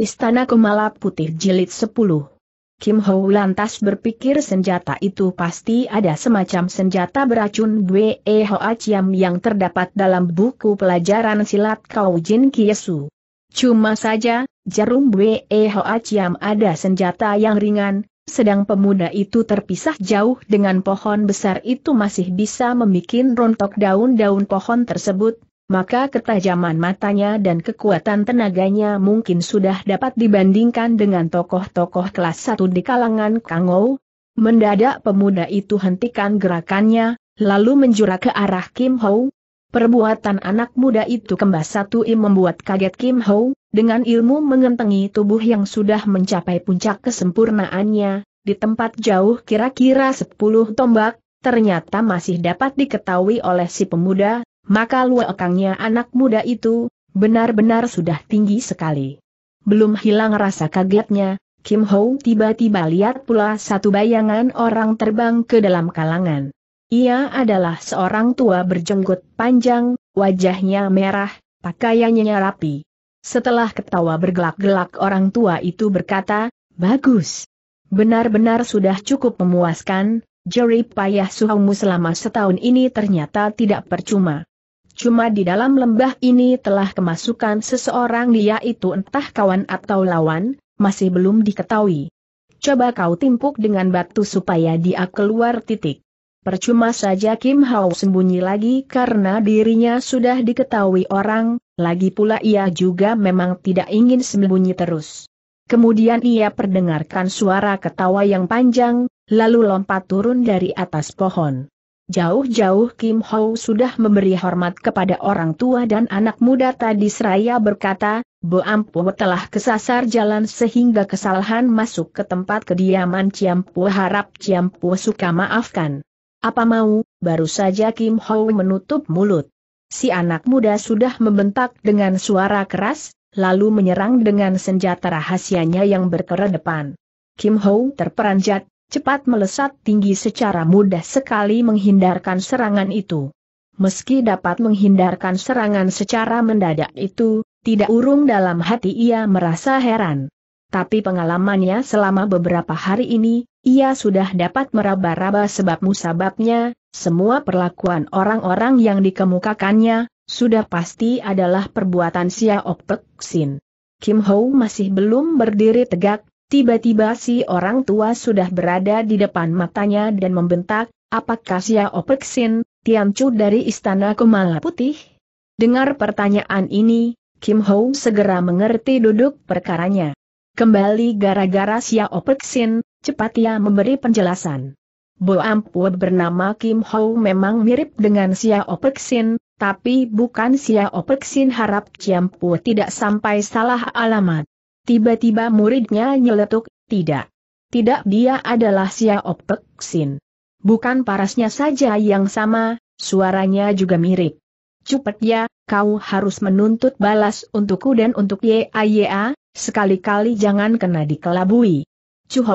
Istana Kumala Putih Jilid 10 Kim Ho lantas berpikir senjata itu pasti ada semacam senjata beracun Bwe e Ho Aciam yang terdapat dalam buku pelajaran silat Kau Jin Kiesu. Cuma saja, jarum Bwe e Ho Aciam ada senjata yang ringan, sedang pemuda itu terpisah jauh dengan pohon besar itu masih bisa membuat rontok daun-daun pohon tersebut, maka ketajaman matanya dan kekuatan tenaganya mungkin sudah dapat dibandingkan dengan tokoh-tokoh kelas satu di kalangan Kangou. Mendadak pemuda itu hentikan gerakannya, lalu menjura ke arah Kim Ho. Perbuatan anak muda itu kembas satu im membuat kaget Kim Ho, dengan ilmu mengentengi tubuh yang sudah mencapai puncak kesempurnaannya, di tempat jauh kira-kira 10 tombak, ternyata masih dapat diketahui oleh si pemuda, maka luekangnya anak muda itu, benar-benar sudah tinggi sekali. Belum hilang rasa kagetnya, Kim Ho tiba-tiba lihat pula satu bayangan orang terbang ke dalam kalangan. Ia adalah seorang tua berjenggot panjang, wajahnya merah, pakaiannya rapi. Setelah ketawa bergelak-gelak orang tua itu berkata, Bagus. Benar-benar sudah cukup memuaskan, jerih payah suhumu selama setahun ini ternyata tidak percuma. Cuma di dalam lembah ini telah kemasukan seseorang dia itu entah kawan atau lawan, masih belum diketahui. Coba kau timpuk dengan batu supaya dia keluar titik. Percuma saja Kim Hao sembunyi lagi karena dirinya sudah diketahui orang, lagi pula ia juga memang tidak ingin sembunyi terus. Kemudian ia perdengarkan suara ketawa yang panjang, lalu lompat turun dari atas pohon. Jauh-jauh Kim Ho sudah memberi hormat kepada orang tua dan anak muda tadi seraya berkata, Bo Ampu telah kesasar jalan sehingga kesalahan masuk ke tempat kediaman Ciampu harap Ciampu suka maafkan. Apa mau, baru saja Kim Ho menutup mulut. Si anak muda sudah membentak dengan suara keras, lalu menyerang dengan senjata rahasianya yang berkeredepan. depan. Kim Ho terperanjat, cepat melesat tinggi secara mudah sekali menghindarkan serangan itu. Meski dapat menghindarkan serangan secara mendadak itu, tidak urung dalam hati ia merasa heran. Tapi pengalamannya selama beberapa hari ini, ia sudah dapat meraba-raba sebab musababnya, semua perlakuan orang-orang yang dikemukakannya, sudah pasti adalah perbuatan Xiao Peksin. Kim Ho masih belum berdiri tegak, Tiba-tiba si orang tua sudah berada di depan matanya dan membentak, apakah Sia Opeksin, Tiancu dari Istana Kumala Putih? Dengar pertanyaan ini, Kim Ho segera mengerti duduk perkaranya. Kembali gara-gara Sia Opeksin, cepat ia memberi penjelasan. Bo Ampu bernama Kim Ho memang mirip dengan Sia Opeksin, tapi bukan Sia Opeksin harap Ciampue tidak sampai salah alamat. Tiba-tiba muridnya nyeletuk, tidak. Tidak dia adalah Xiao Pek Bukan parasnya saja yang sama, suaranya juga mirip. Cepat ya, kau harus menuntut balas untukku dan untuk YAYA, sekali-kali jangan kena dikelabui.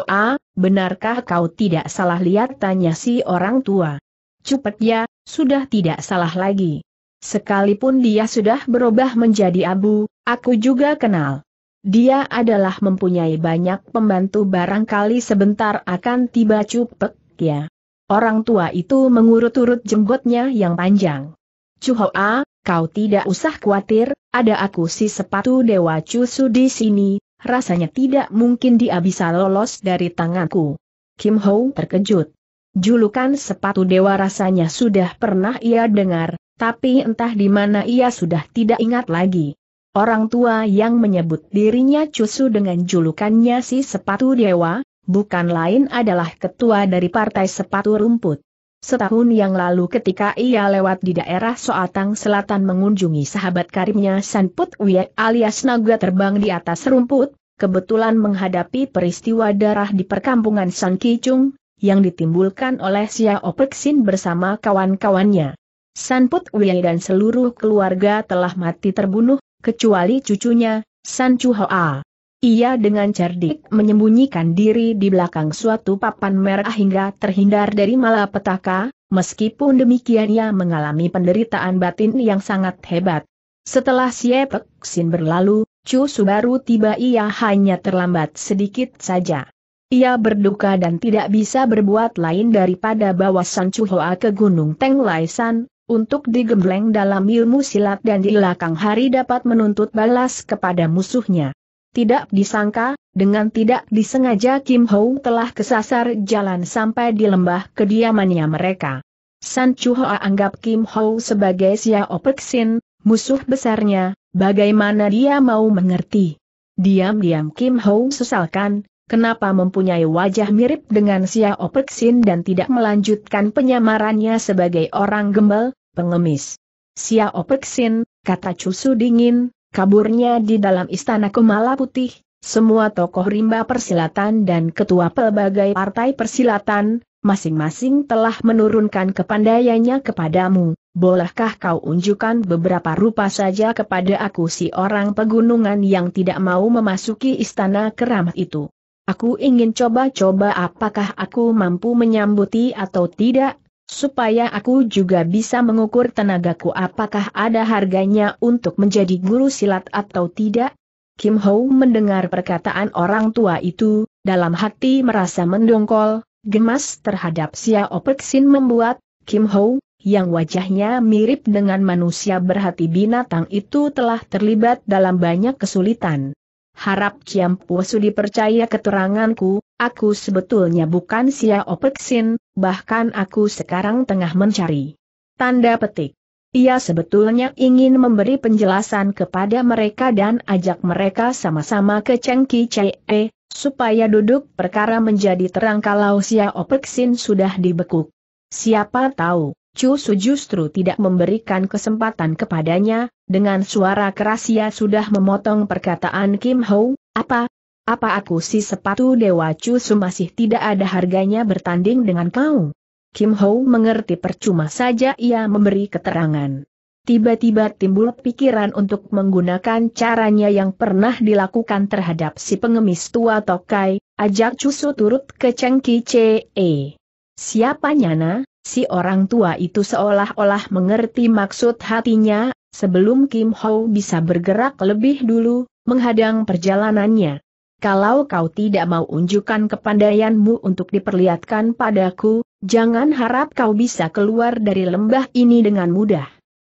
a, benarkah kau tidak salah lihat tanya si orang tua. Cepat ya, sudah tidak salah lagi. Sekalipun dia sudah berubah menjadi abu, aku juga kenal. Dia adalah mempunyai banyak pembantu barangkali sebentar akan tiba cupek, ya. Orang tua itu mengurut-urut jenggotnya yang panjang. Cuhoa, kau tidak usah khawatir, ada aku si sepatu Dewa Cusu di sini, rasanya tidak mungkin dia bisa lolos dari tanganku. Kim Ho terkejut. Julukan sepatu dewa rasanya sudah pernah ia dengar, tapi entah di mana ia sudah tidak ingat lagi. Orang tua yang menyebut dirinya Cusu dengan julukannya si sepatu dewa, bukan lain adalah ketua dari partai sepatu rumput. Setahun yang lalu ketika ia lewat di daerah Soatang Selatan mengunjungi sahabat karibnya Sanput Wiek alias naga terbang di atas rumput, kebetulan menghadapi peristiwa darah di perkampungan San Kichung, yang ditimbulkan oleh Sia Opeksin bersama kawan-kawannya. Sanput Wei dan seluruh keluarga telah mati terbunuh kecuali cucunya, San Chu Hoa. Ia dengan cerdik menyembunyikan diri di belakang suatu papan merah hingga terhindar dari malapetaka, meskipun demikian ia mengalami penderitaan batin yang sangat hebat. Setelah Siepek Sin berlalu, Chu Subaru tiba ia hanya terlambat sedikit saja. Ia berduka dan tidak bisa berbuat lain daripada bawa San Chu Hoa ke Gunung Teng Laisan untuk digembleng dalam ilmu silat dan di belakang hari dapat menuntut balas kepada musuhnya. Tidak disangka, dengan tidak disengaja Kim Ho telah kesasar jalan sampai di lembah kediamannya mereka. San Chu Hoa anggap Kim Ho sebagai Xiao Peksin, musuh besarnya, bagaimana dia mau mengerti. Diam-diam Kim Ho sesalkan, kenapa mempunyai wajah mirip dengan Sia Opexin dan tidak melanjutkan penyamarannya sebagai orang gembel, pengemis. Sia Opexin, kata Cusu dingin, kaburnya di dalam istana Kemala Putih, semua tokoh rimba persilatan dan ketua pelbagai partai persilatan, masing-masing telah menurunkan kepandaiannya kepadamu, bolehkah kau unjukkan beberapa rupa saja kepada aku si orang pegunungan yang tidak mau memasuki istana keramat itu? Aku ingin coba-coba apakah aku mampu menyambuti atau tidak, supaya aku juga bisa mengukur tenagaku apakah ada harganya untuk menjadi guru silat atau tidak. Kim Ho mendengar perkataan orang tua itu, dalam hati merasa mendongkol, gemas terhadap Xiao Peksin membuat, Kim Ho, yang wajahnya mirip dengan manusia berhati binatang itu telah terlibat dalam banyak kesulitan. Harap Ciampuasu dipercaya keteranganku, aku sebetulnya bukan Sia Opeksin, bahkan aku sekarang tengah mencari. Tanda petik. Ia sebetulnya ingin memberi penjelasan kepada mereka dan ajak mereka sama-sama ke Cengki Chee, supaya duduk perkara menjadi terang kalau Sia Opeksin sudah dibekuk. Siapa tahu, Chu Su justru tidak memberikan kesempatan kepadanya, dengan suara keras ia sudah memotong perkataan Kim Ho, apa? Apa aku si sepatu Dewa Chu Su masih tidak ada harganya bertanding dengan kau? Kim Ho mengerti percuma saja ia memberi keterangan. Tiba-tiba timbul pikiran untuk menggunakan caranya yang pernah dilakukan terhadap si pengemis tua Tokai, ajak Su turut ke Cengki C.E. Siapa Nyana? Si orang tua itu seolah-olah mengerti maksud hatinya, sebelum Kim Ho bisa bergerak lebih dulu, menghadang perjalanannya. Kalau kau tidak mau unjukkan kepandaianmu untuk diperlihatkan padaku, jangan harap kau bisa keluar dari lembah ini dengan mudah.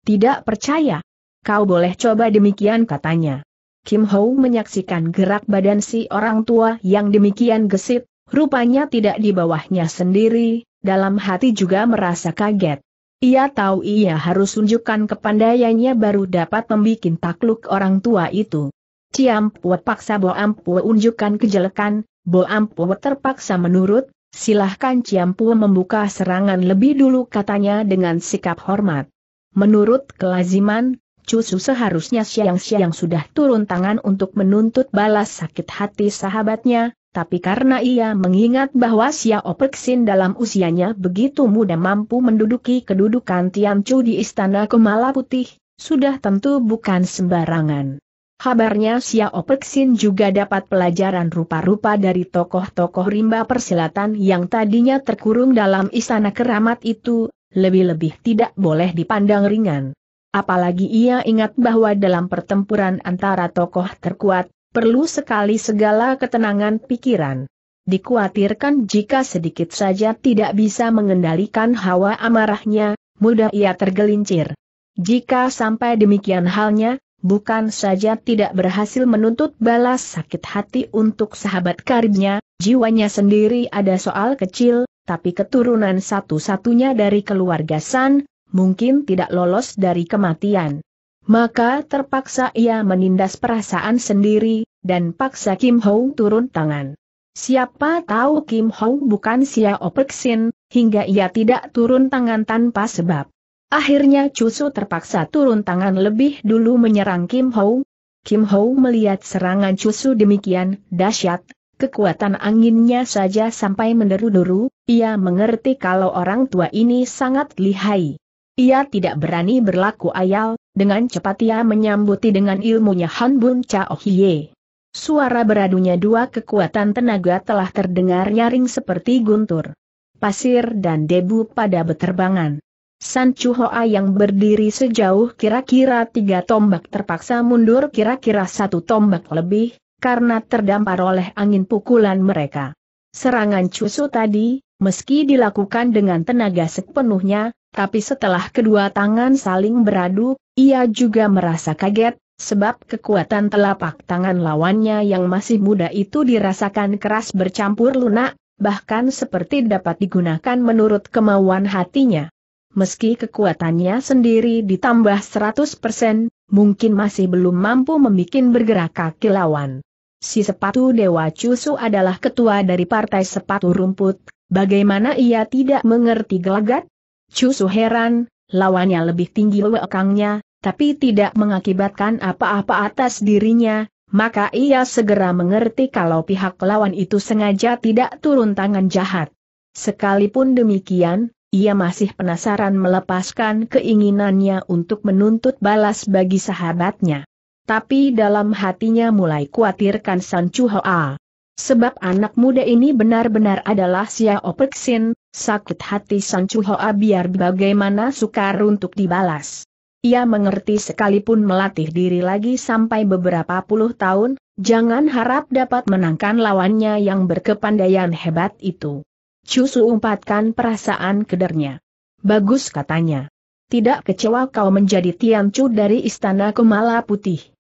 Tidak percaya? Kau boleh coba demikian katanya. Kim Ho menyaksikan gerak badan si orang tua yang demikian gesit, rupanya tidak di bawahnya sendiri, dalam hati juga merasa kaget. Ia tahu ia harus tunjukkan kepandaiannya baru dapat membuat takluk orang tua itu. Ciampu paksa Boampue unjukkan kejelekan, Boampue terpaksa menurut, silahkan Ciampu membuka serangan lebih dulu katanya dengan sikap hormat. Menurut kelaziman, Cusu seharusnya siang-siang sudah turun tangan untuk menuntut balas sakit hati sahabatnya, tapi karena ia mengingat bahwa Xiao Peksin dalam usianya begitu muda mampu menduduki kedudukan Chu di Istana Kemala Putih, sudah tentu bukan sembarangan. Kabarnya Xiao Peksin juga dapat pelajaran rupa-rupa dari tokoh-tokoh rimba persilatan yang tadinya terkurung dalam istana keramat itu, lebih-lebih tidak boleh dipandang ringan. Apalagi ia ingat bahwa dalam pertempuran antara tokoh terkuat, perlu sekali segala ketenangan pikiran. Dikuatirkan jika sedikit saja tidak bisa mengendalikan hawa amarahnya, mudah ia tergelincir. Jika sampai demikian halnya, bukan saja tidak berhasil menuntut balas sakit hati untuk sahabat karibnya, jiwanya sendiri ada soal kecil, tapi keturunan satu-satunya dari keluarga San, mungkin tidak lolos dari kematian. Maka terpaksa ia menindas perasaan sendiri, dan paksa Kim Hong turun tangan. Siapa tahu Kim Hong bukan sia opexin, hingga ia tidak turun tangan tanpa sebab. Akhirnya Cusu terpaksa turun tangan lebih dulu menyerang Kim Hong. Kim Hong melihat serangan Cusu demikian dahsyat, kekuatan anginnya saja sampai menderu-deru, ia mengerti kalau orang tua ini sangat lihai. Ia tidak berani berlaku ayal, dengan cepat ia menyambuti dengan ilmunya Han Bun Chao Hye. Suara beradunya dua kekuatan tenaga telah terdengar nyaring seperti guntur. Pasir dan debu pada beterbangan. San Chuhoa yang berdiri sejauh kira-kira tiga tombak terpaksa mundur kira-kira satu tombak lebih, karena terdampar oleh angin pukulan mereka. Serangan cusu tadi, meski dilakukan dengan tenaga sepenuhnya, tapi setelah kedua tangan saling beradu, ia juga merasa kaget, sebab kekuatan telapak tangan lawannya yang masih muda itu dirasakan keras bercampur lunak, bahkan seperti dapat digunakan menurut kemauan hatinya. Meski kekuatannya sendiri ditambah 100%, mungkin masih belum mampu membuat bergerak kaki lawan. Si sepatu Dewa Cusu adalah ketua dari partai sepatu rumput, bagaimana ia tidak mengerti gelagat? Cusu heran, lawannya lebih tinggi wekangnya, tapi tidak mengakibatkan apa-apa atas dirinya, maka ia segera mengerti kalau pihak lawan itu sengaja tidak turun tangan jahat. Sekalipun demikian, ia masih penasaran melepaskan keinginannya untuk menuntut balas bagi sahabatnya. Tapi dalam hatinya mulai khawatirkan San Chu Hoa. Sebab anak muda ini benar-benar adalah Xiao Peksin, sakit hati San Chu Hoa biar bagaimana sukar untuk dibalas. Ia mengerti sekalipun melatih diri lagi sampai beberapa puluh tahun, jangan harap dapat menangkan lawannya yang berkepandaian hebat itu. Cusu umpatkan perasaan kedernya. Bagus katanya. Tidak kecewa kau menjadi Tiancu dari Istana Kemala Putih.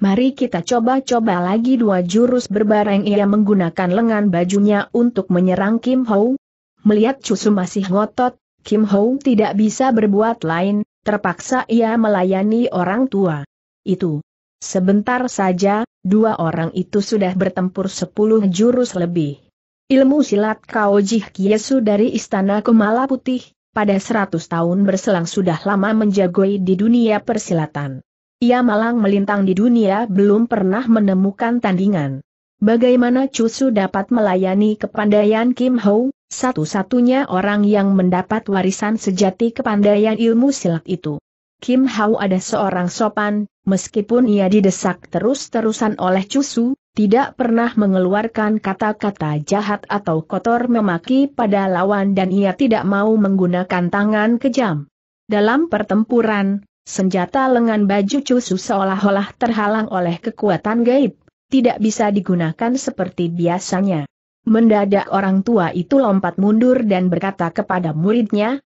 Mari kita coba-coba lagi dua jurus berbareng ia menggunakan lengan bajunya untuk menyerang Kim Ho. Melihat Cusu masih ngotot, Kim Ho tidak bisa berbuat lain, terpaksa ia melayani orang tua. Itu. Sebentar saja, dua orang itu sudah bertempur sepuluh jurus lebih. Ilmu silat Kao Jih Kiesu dari Istana Kumala Putih, pada seratus tahun berselang sudah lama menjagoi di dunia persilatan. Ia malang melintang di dunia belum pernah menemukan tandingan. Bagaimana Cusu dapat melayani kepandaian Kim Ho? Satu-satunya orang yang mendapat warisan sejati kepandaian ilmu silat itu. Kim Hau ada seorang sopan, meskipun ia didesak terus-terusan oleh Cusu, tidak pernah mengeluarkan kata-kata jahat atau kotor memaki pada lawan dan ia tidak mau menggunakan tangan kejam. Dalam pertempuran, senjata lengan baju Cusu seolah-olah terhalang oleh kekuatan gaib, tidak bisa digunakan seperti biasanya. Mendadak orang tua itu lompat mundur dan berkata kepada muridnya,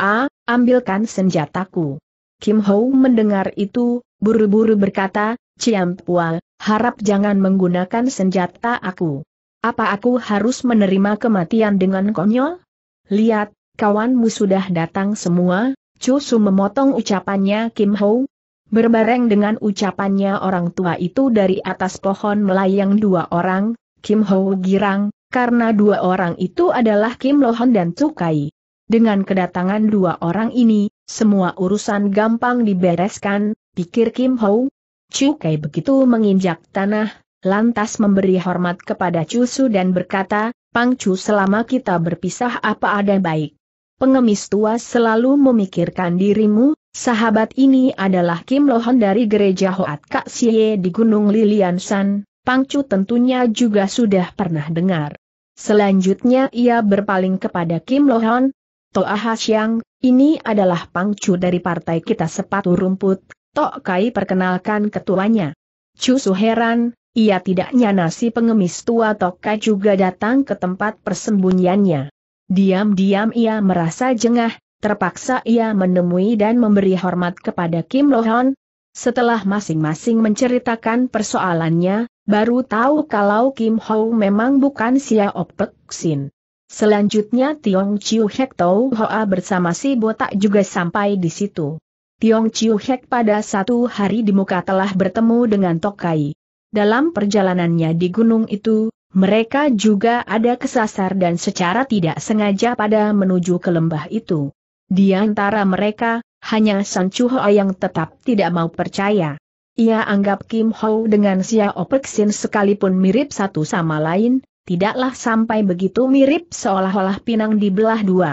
A, ambilkan senjataku. Kim Ho mendengar itu, buru-buru berkata, Ciam Pual, harap jangan menggunakan senjata aku. Apa aku harus menerima kematian dengan konyol? Lihat, kawanmu sudah datang semua, Chu Su memotong ucapannya Kim Ho. Berbareng dengan ucapannya orang tua itu dari atas pohon melayang dua orang, Kim Ho girang, karena dua orang itu adalah Kim Lohan dan Tsukai. Dengan kedatangan dua orang ini, semua urusan gampang dibereskan, pikir Kim Ho. Cukai begitu menginjak tanah, lantas memberi hormat kepada Cusu dan berkata, Pang Chu selama kita berpisah apa ada baik. Pengemis tua selalu memikirkan dirimu, sahabat ini adalah Kim Lohan dari gereja Hoat Kak Siye di Gunung Lilian San, Pangcu tentunya juga sudah pernah dengar. Selanjutnya ia berpaling kepada Kim Lohan. Toa Hasyang, ini adalah Pangcu dari partai kita sepatu rumput, Tok Kai perkenalkan ketuanya. Chu heran, ia tidak nyana si pengemis tua Tok Kai juga datang ke tempat persembunyiannya. Diam-diam ia merasa jengah, terpaksa ia menemui dan memberi hormat kepada Kim Lohan. Setelah masing-masing menceritakan persoalannya, baru tahu kalau Kim Ho memang bukan sia Pek Sin. Selanjutnya Tiong Chiu Hek Tau Hoa bersama si botak juga sampai di situ. Tiong Chiu Hek pada satu hari di muka telah bertemu dengan Tokai. Dalam perjalanannya di gunung itu, mereka juga ada kesasar dan secara tidak sengaja pada menuju ke lembah itu. Di antara mereka, hanya San Chua yang tetap tidak mau percaya. Ia anggap Kim Ho dengan Xiao Peksin sekalipun mirip satu sama lain, tidaklah sampai begitu mirip seolah-olah pinang dibelah dua.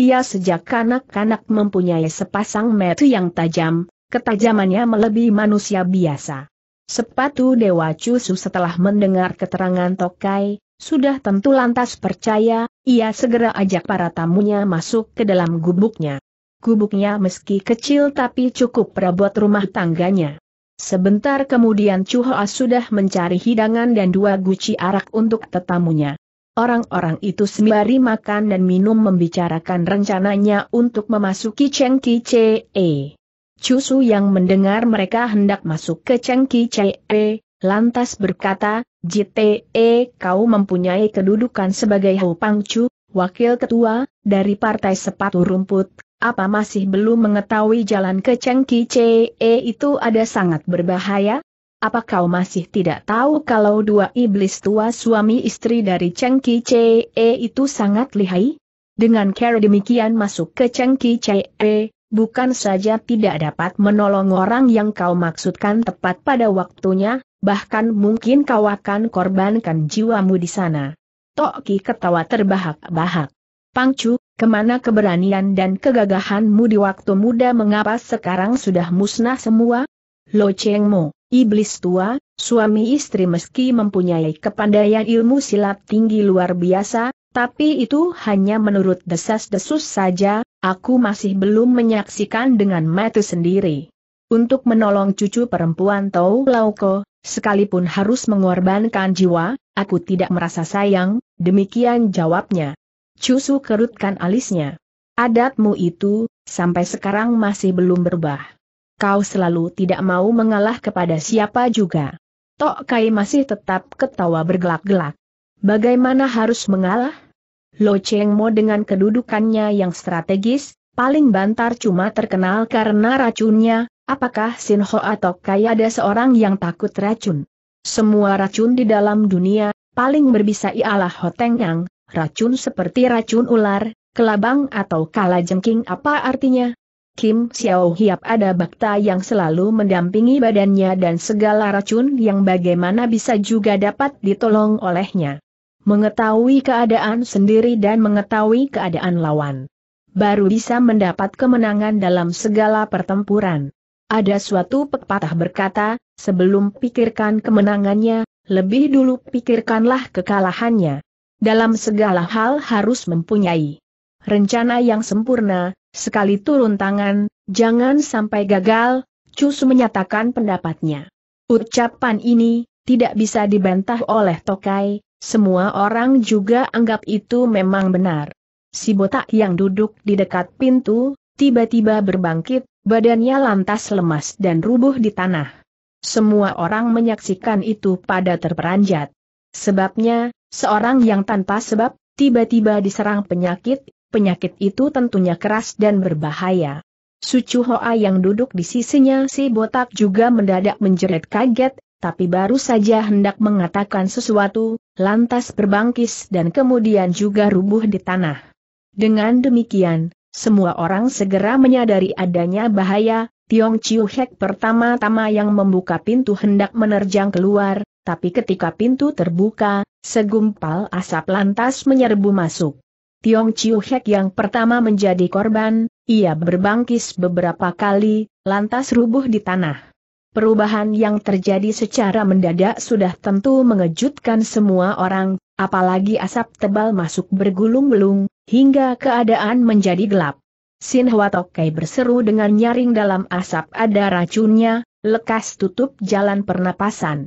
Ia sejak kanak-kanak mempunyai sepasang mata yang tajam, ketajamannya melebihi manusia biasa. Sepatu Dewa Cusu setelah mendengar keterangan Tokai, sudah tentu lantas percaya, ia segera ajak para tamunya masuk ke dalam gubuknya. Gubuknya meski kecil tapi cukup perabot rumah tangganya. Sebentar kemudian Chu Hoa sudah mencari hidangan dan dua guci arak untuk tetamunya. Orang-orang itu sembari makan dan minum membicarakan rencananya untuk memasuki Chengki Chee. Su yang mendengar mereka hendak masuk ke Chengki Chee, lantas berkata, JTE kau mempunyai kedudukan sebagai Hou Chu, Wakil Ketua, dari Partai Sepatu Rumput, apa masih belum mengetahui jalan ke Cengki CE itu ada sangat berbahaya? Apa kau masih tidak tahu kalau dua iblis tua suami istri dari Cengki CE itu sangat lihai? Dengan cara demikian masuk ke Cengki CE, bukan saja tidak dapat menolong orang yang kau maksudkan tepat pada waktunya, bahkan mungkin kau akan korbankan jiwamu di sana. Toki ketawa terbahak-bahak. Pangcu, Kemana keberanian dan kegagahanmu di waktu muda mengapa sekarang sudah musnah semua? Lo Cheng Mo, iblis tua, suami istri meski mempunyai kepandaian ilmu silat tinggi luar biasa, tapi itu hanya menurut desas-desus saja, aku masih belum menyaksikan dengan mata sendiri. Untuk menolong cucu perempuan Tau Lauko, sekalipun harus mengorbankan jiwa, aku tidak merasa sayang, demikian jawabnya. Cusu kerutkan alisnya. Adatmu itu, sampai sekarang masih belum berubah. Kau selalu tidak mau mengalah kepada siapa juga. Tok Kai masih tetap ketawa bergelak-gelak. Bagaimana harus mengalah? Lo Cheng Mo dengan kedudukannya yang strategis, paling bantar cuma terkenal karena racunnya, apakah Sin Ho atau Kai ada seorang yang takut racun? Semua racun di dalam dunia, paling berbisa ialah Ho Teng Yang, Racun seperti racun ular, kelabang atau kalajengking apa artinya? Kim Xiao Hiap ada bakta yang selalu mendampingi badannya dan segala racun yang bagaimana bisa juga dapat ditolong olehnya. Mengetahui keadaan sendiri dan mengetahui keadaan lawan. Baru bisa mendapat kemenangan dalam segala pertempuran. Ada suatu pepatah berkata, sebelum pikirkan kemenangannya, lebih dulu pikirkanlah kekalahannya. Dalam segala hal harus mempunyai rencana yang sempurna, sekali turun tangan, jangan sampai gagal, Cus menyatakan pendapatnya. Ucapan ini, tidak bisa dibantah oleh Tokai, semua orang juga anggap itu memang benar. Si botak yang duduk di dekat pintu, tiba-tiba berbangkit, badannya lantas lemas dan rubuh di tanah. Semua orang menyaksikan itu pada terperanjat. Sebabnya, Seorang yang tanpa sebab, tiba-tiba diserang penyakit, penyakit itu tentunya keras dan berbahaya. Sucu Hoa yang duduk di sisinya si botak juga mendadak menjerit kaget, tapi baru saja hendak mengatakan sesuatu, lantas berbangkis dan kemudian juga rubuh di tanah. Dengan demikian, semua orang segera menyadari adanya bahaya, Tiong Chiu Hek pertama-tama yang membuka pintu hendak menerjang keluar, tapi ketika pintu terbuka, segumpal asap lantas menyerbu masuk. Tiong Chiu Hek yang pertama menjadi korban, ia berbangkis beberapa kali, lantas rubuh di tanah. Perubahan yang terjadi secara mendadak sudah tentu mengejutkan semua orang, apalagi asap tebal masuk bergulung-gulung, hingga keadaan menjadi gelap. Sin Hwa Tokai berseru dengan nyaring dalam asap ada racunnya, lekas tutup jalan pernapasan.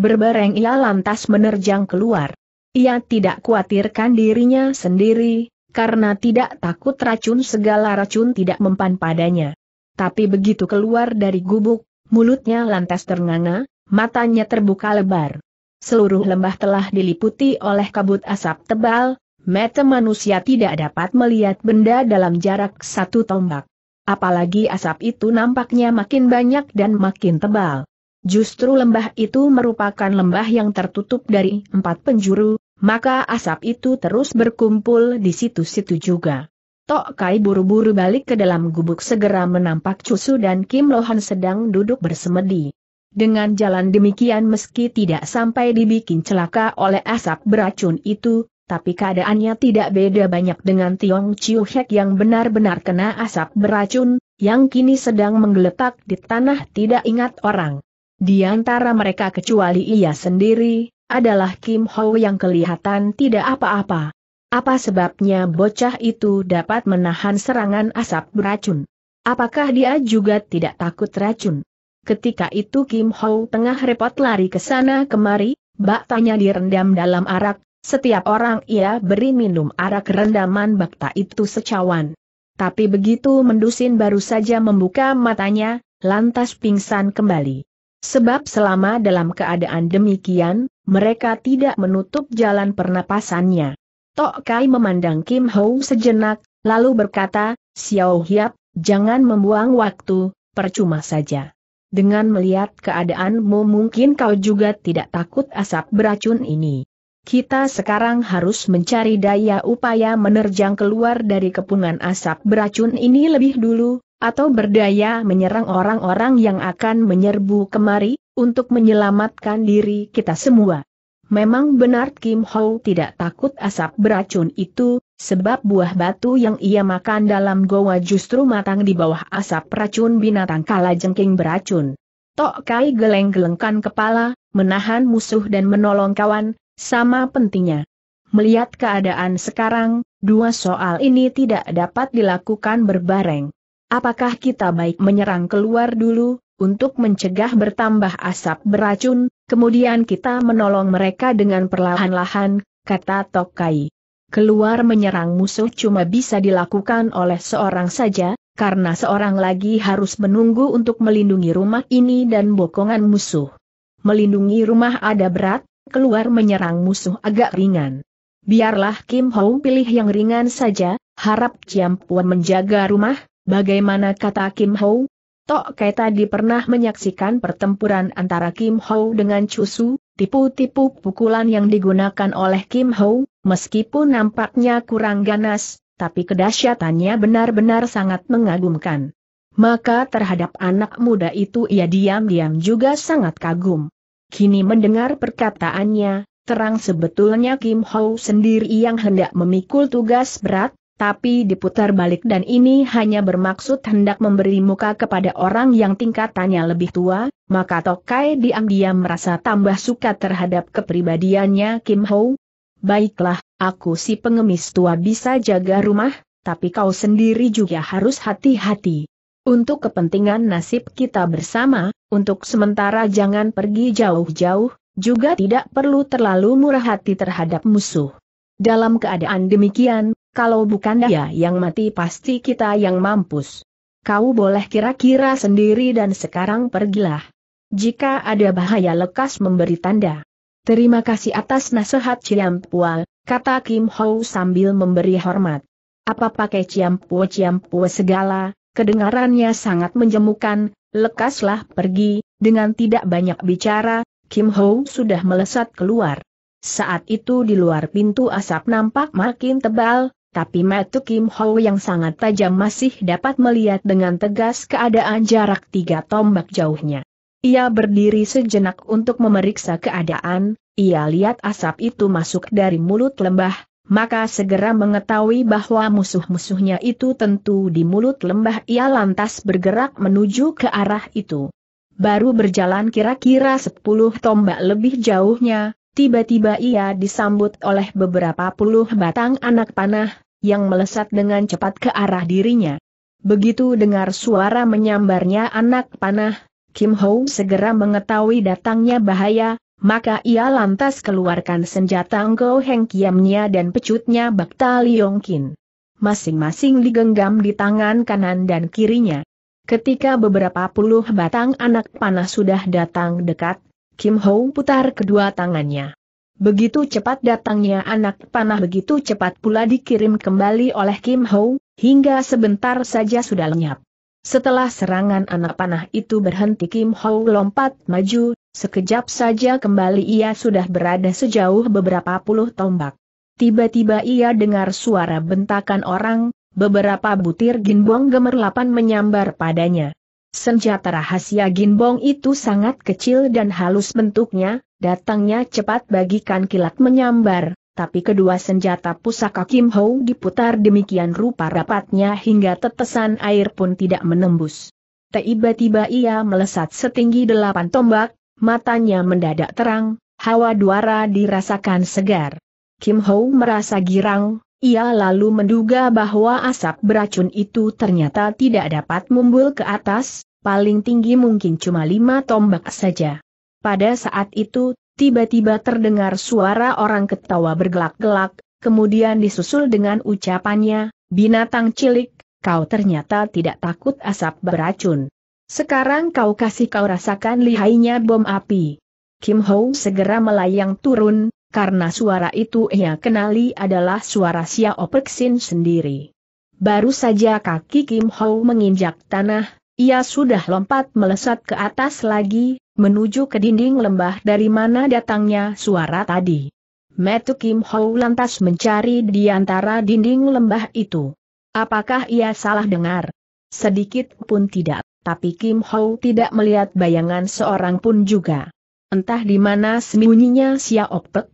Berbareng ia lantas menerjang keluar. Ia tidak khawatirkan dirinya sendiri, karena tidak takut racun segala racun tidak mempan padanya. Tapi begitu keluar dari gubuk, mulutnya lantas ternganga, matanya terbuka lebar. Seluruh lembah telah diliputi oleh kabut asap tebal, mata manusia tidak dapat melihat benda dalam jarak satu tombak. Apalagi asap itu nampaknya makin banyak dan makin tebal. Justru lembah itu merupakan lembah yang tertutup dari empat penjuru, maka asap itu terus berkumpul di situ-situ juga. Tok Kai buru-buru balik ke dalam gubuk segera menampak Cusu dan Kim Lohan sedang duduk bersemedi. Dengan jalan demikian meski tidak sampai dibikin celaka oleh asap beracun itu, tapi keadaannya tidak beda banyak dengan Tiong Chiu Hek yang benar-benar kena asap beracun, yang kini sedang menggeletak di tanah tidak ingat orang. Di antara mereka kecuali ia sendiri, adalah Kim Ho yang kelihatan tidak apa-apa. Apa sebabnya bocah itu dapat menahan serangan asap beracun? Apakah dia juga tidak takut racun? Ketika itu Kim Ho tengah repot lari ke sana kemari, bak tanya direndam dalam arak, setiap orang ia beri minum arak rendaman bakta itu secawan. Tapi begitu mendusin baru saja membuka matanya, lantas pingsan kembali. Sebab selama dalam keadaan demikian, mereka tidak menutup jalan pernapasannya. Tok Kai memandang Kim Ho sejenak, lalu berkata, Xiao Hiap, jangan membuang waktu, percuma saja. Dengan melihat keadaanmu mungkin kau juga tidak takut asap beracun ini. Kita sekarang harus mencari daya upaya menerjang keluar dari kepungan asap beracun ini lebih dulu, atau berdaya menyerang orang-orang yang akan menyerbu kemari, untuk menyelamatkan diri kita semua. Memang benar Kim Ho tidak takut asap beracun itu, sebab buah batu yang ia makan dalam goa justru matang di bawah asap racun binatang kalajengking beracun. Tok Kai geleng-gelengkan kepala, menahan musuh dan menolong kawan, sama pentingnya. Melihat keadaan sekarang, dua soal ini tidak dapat dilakukan berbareng. Apakah kita baik menyerang keluar dulu, untuk mencegah bertambah asap beracun, kemudian kita menolong mereka dengan perlahan-lahan, kata Tokai. Keluar menyerang musuh cuma bisa dilakukan oleh seorang saja, karena seorang lagi harus menunggu untuk melindungi rumah ini dan bokongan musuh. Melindungi rumah ada berat, keluar menyerang musuh agak ringan. Biarlah Kim Ho pilih yang ringan saja, harap Chiam Puan menjaga rumah, bagaimana kata Kim Ho? Tok Kai tadi pernah menyaksikan pertempuran antara Kim Ho dengan Chusu, tipu-tipu pukulan yang digunakan oleh Kim Ho, meskipun nampaknya kurang ganas, tapi kedahsyatannya benar-benar sangat mengagumkan. Maka terhadap anak muda itu ia diam-diam juga sangat kagum. Kini mendengar perkataannya, terang sebetulnya Kim Ho sendiri yang hendak memikul tugas berat, tapi diputar balik dan ini hanya bermaksud hendak memberi muka kepada orang yang tingkatannya lebih tua, maka Tokai diam-diam merasa tambah suka terhadap kepribadiannya Kim Ho. Baiklah, aku si pengemis tua bisa jaga rumah, tapi kau sendiri juga harus hati-hati. Untuk kepentingan nasib kita bersama, untuk sementara jangan pergi jauh-jauh, juga tidak perlu terlalu murah hati terhadap musuh. Dalam keadaan demikian, kalau bukan dia yang mati pasti kita yang mampus. Kau boleh kira-kira sendiri dan sekarang pergilah. Jika ada bahaya lekas memberi tanda. Terima kasih atas nasihat Ciampual, kata Kim Ho sambil memberi hormat. Apa pakai Ciampua-Ciampua segala, Kedengarannya sangat menjemukan, lekaslah pergi, dengan tidak banyak bicara, Kim Ho sudah melesat keluar. Saat itu di luar pintu asap nampak makin tebal, tapi mata Kim Ho yang sangat tajam masih dapat melihat dengan tegas keadaan jarak tiga tombak jauhnya. Ia berdiri sejenak untuk memeriksa keadaan, ia lihat asap itu masuk dari mulut lembah, maka segera mengetahui bahwa musuh-musuhnya itu tentu di mulut lembah ia lantas bergerak menuju ke arah itu. Baru berjalan kira-kira sepuluh tombak lebih jauhnya, tiba-tiba ia disambut oleh beberapa puluh batang anak panah, yang melesat dengan cepat ke arah dirinya. Begitu dengar suara menyambarnya anak panah, Kim Ho segera mengetahui datangnya bahaya, maka ia lantas keluarkan senjata Ngo Heng Kiamnya dan pecutnya Bakta Kin. Masing-masing digenggam di tangan kanan dan kirinya. Ketika beberapa puluh batang anak panah sudah datang dekat, Kim Ho putar kedua tangannya. Begitu cepat datangnya anak panah begitu cepat pula dikirim kembali oleh Kim Ho, hingga sebentar saja sudah lenyap. Setelah serangan anak panah itu berhenti Kim Ho lompat maju, sekejap saja kembali ia sudah berada sejauh beberapa puluh tombak. Tiba-tiba ia dengar suara bentakan orang, beberapa butir ginbong gemerlapan menyambar padanya. Senjata rahasia ginbong itu sangat kecil dan halus bentuknya, datangnya cepat bagikan kilat menyambar, tapi kedua senjata pusaka Kim Ho diputar demikian rupa rapatnya hingga tetesan air pun tidak menembus. Tiba-tiba ia melesat setinggi delapan tombak, matanya mendadak terang, hawa duara dirasakan segar. Kim Ho merasa girang, ia lalu menduga bahwa asap beracun itu ternyata tidak dapat mumbul ke atas, paling tinggi mungkin cuma lima tombak saja. Pada saat itu tiba-tiba terdengar suara orang ketawa bergelak-gelak, kemudian disusul dengan ucapannya, binatang cilik, kau ternyata tidak takut asap beracun. Sekarang kau kasih kau rasakan lihainya bom api. Kim Ho segera melayang turun, karena suara itu ia kenali adalah suara Xiao Perksin sendiri. Baru saja kaki Kim Ho menginjak tanah, ia sudah lompat melesat ke atas lagi, menuju ke dinding lembah dari mana datangnya suara tadi. Metu Kim Ho lantas mencari di antara dinding lembah itu. Apakah ia salah dengar? Sedikit pun tidak, tapi Kim Ho tidak melihat bayangan seorang pun juga. Entah di mana sembunyinya Xiao Pek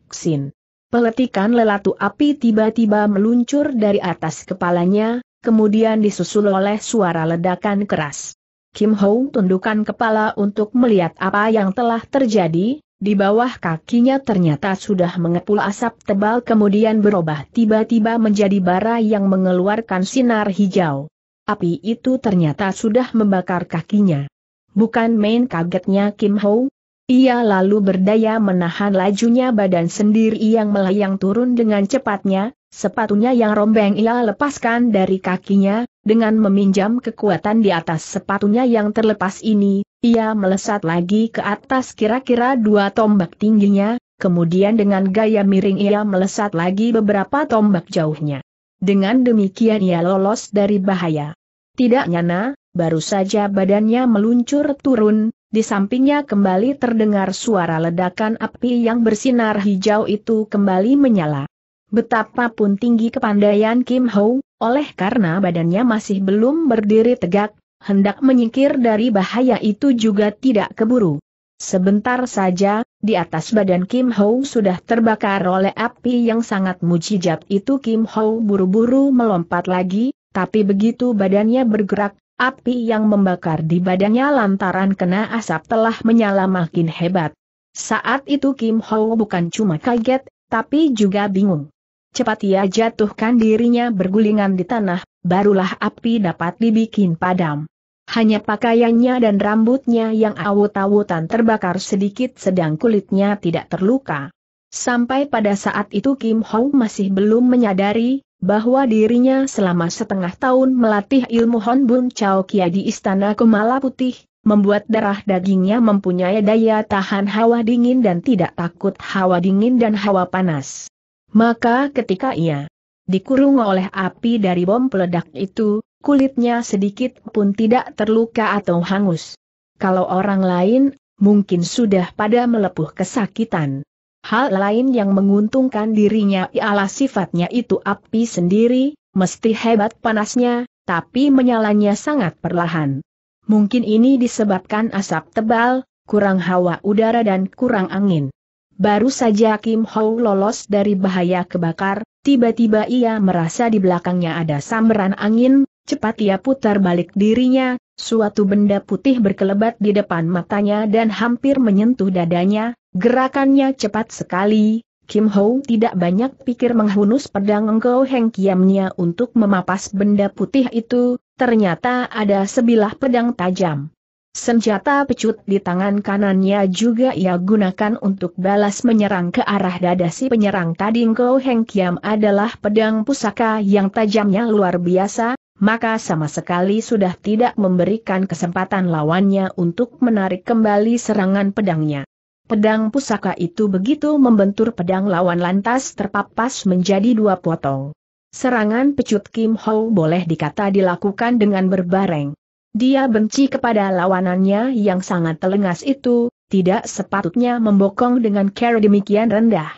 Peletikan lelatu api tiba-tiba meluncur dari atas kepalanya, kemudian disusul oleh suara ledakan keras. Kim Ho tundukkan kepala untuk melihat apa yang telah terjadi, di bawah kakinya ternyata sudah mengepul asap tebal kemudian berubah tiba-tiba menjadi bara yang mengeluarkan sinar hijau. Api itu ternyata sudah membakar kakinya. Bukan main kagetnya Kim Ho. Ia lalu berdaya menahan lajunya badan sendiri yang melayang turun dengan cepatnya, Sepatunya yang rombeng ia lepaskan dari kakinya, dengan meminjam kekuatan di atas sepatunya yang terlepas ini, ia melesat lagi ke atas kira-kira dua tombak tingginya, kemudian dengan gaya miring ia melesat lagi beberapa tombak jauhnya. Dengan demikian ia lolos dari bahaya. Tidak nyana, baru saja badannya meluncur turun, di sampingnya kembali terdengar suara ledakan api yang bersinar hijau itu kembali menyala. Betapapun tinggi kepandaian Kim Ho, oleh karena badannya masih belum berdiri tegak, hendak menyingkir dari bahaya itu juga tidak keburu. Sebentar saja, di atas badan Kim Ho sudah terbakar oleh api yang sangat mujijat itu Kim Ho buru-buru melompat lagi, tapi begitu badannya bergerak, api yang membakar di badannya lantaran kena asap telah menyala makin hebat. Saat itu Kim Ho bukan cuma kaget, tapi juga bingung. Cepat ia jatuhkan dirinya bergulingan di tanah, barulah api dapat dibikin padam. Hanya pakaiannya dan rambutnya yang awut-awutan terbakar sedikit sedang kulitnya tidak terluka. Sampai pada saat itu Kim Hong masih belum menyadari bahwa dirinya selama setengah tahun melatih ilmu Bun Chao Kia di Istana Kumala Putih, membuat darah dagingnya mempunyai daya tahan hawa dingin dan tidak takut hawa dingin dan hawa panas. Maka ketika ia dikurung oleh api dari bom peledak itu, kulitnya sedikit pun tidak terluka atau hangus. Kalau orang lain, mungkin sudah pada melepuh kesakitan. Hal lain yang menguntungkan dirinya ialah sifatnya itu api sendiri, mesti hebat panasnya, tapi menyalanya sangat perlahan. Mungkin ini disebabkan asap tebal, kurang hawa udara dan kurang angin. Baru saja Kim Hou lolos dari bahaya kebakar, tiba-tiba ia merasa di belakangnya ada samberan angin, cepat ia putar balik dirinya, suatu benda putih berkelebat di depan matanya dan hampir menyentuh dadanya, gerakannya cepat sekali, Kim Ho tidak banyak pikir menghunus pedang Engkau Heng Kiamnya untuk memapas benda putih itu, ternyata ada sebilah pedang tajam. Senjata pecut di tangan kanannya juga ia gunakan untuk balas menyerang ke arah dada si penyerang tadi Ngko Heng Kiam adalah pedang pusaka yang tajamnya luar biasa, maka sama sekali sudah tidak memberikan kesempatan lawannya untuk menarik kembali serangan pedangnya. Pedang pusaka itu begitu membentur pedang lawan lantas terpapas menjadi dua potong. Serangan pecut Kim Ho boleh dikata dilakukan dengan berbareng. Dia benci kepada lawanannya yang sangat telengas itu, tidak sepatutnya membokong dengan cara demikian rendah.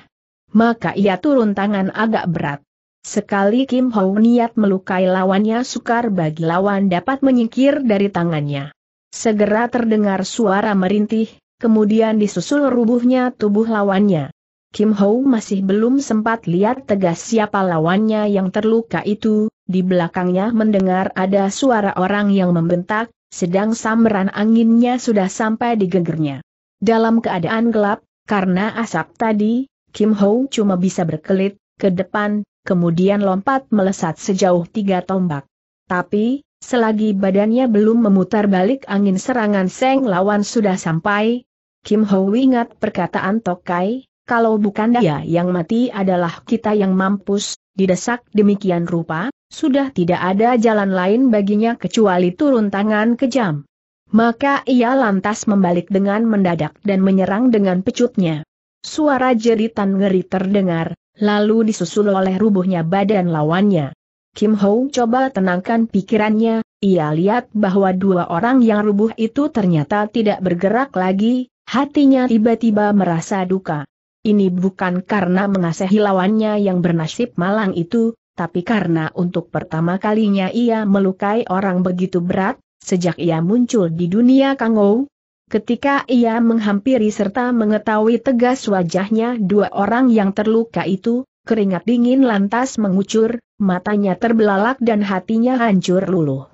Maka ia turun tangan agak berat. Sekali Kim Ho niat melukai lawannya sukar bagi lawan dapat menyingkir dari tangannya. Segera terdengar suara merintih, kemudian disusul rubuhnya tubuh lawannya. Kim Ho masih belum sempat lihat tegas siapa lawannya yang terluka itu, di belakangnya mendengar ada suara orang yang membentak, sedang sambaran anginnya sudah sampai di gegernya. Dalam keadaan gelap, karena asap tadi, Kim Ho cuma bisa berkelit, ke depan, kemudian lompat melesat sejauh tiga tombak. Tapi, selagi badannya belum memutar balik angin serangan Seng lawan sudah sampai, Kim Ho ingat perkataan Tokai, kalau bukan dia yang mati adalah kita yang mampus, didesak demikian rupa, sudah tidak ada jalan lain baginya kecuali turun tangan kejam. Maka ia lantas membalik dengan mendadak dan menyerang dengan pecutnya. Suara jeritan ngeri terdengar, lalu disusul oleh rubuhnya badan lawannya. Kim Ho coba tenangkan pikirannya, ia lihat bahwa dua orang yang rubuh itu ternyata tidak bergerak lagi, hatinya tiba-tiba merasa duka. Ini bukan karena mengasihi lawannya yang bernasib malang itu, tapi karena untuk pertama kalinya ia melukai orang begitu berat, sejak ia muncul di dunia Kangou, ketika ia menghampiri serta mengetahui tegas wajahnya dua orang yang terluka itu, keringat dingin lantas mengucur, matanya terbelalak dan hatinya hancur luluh.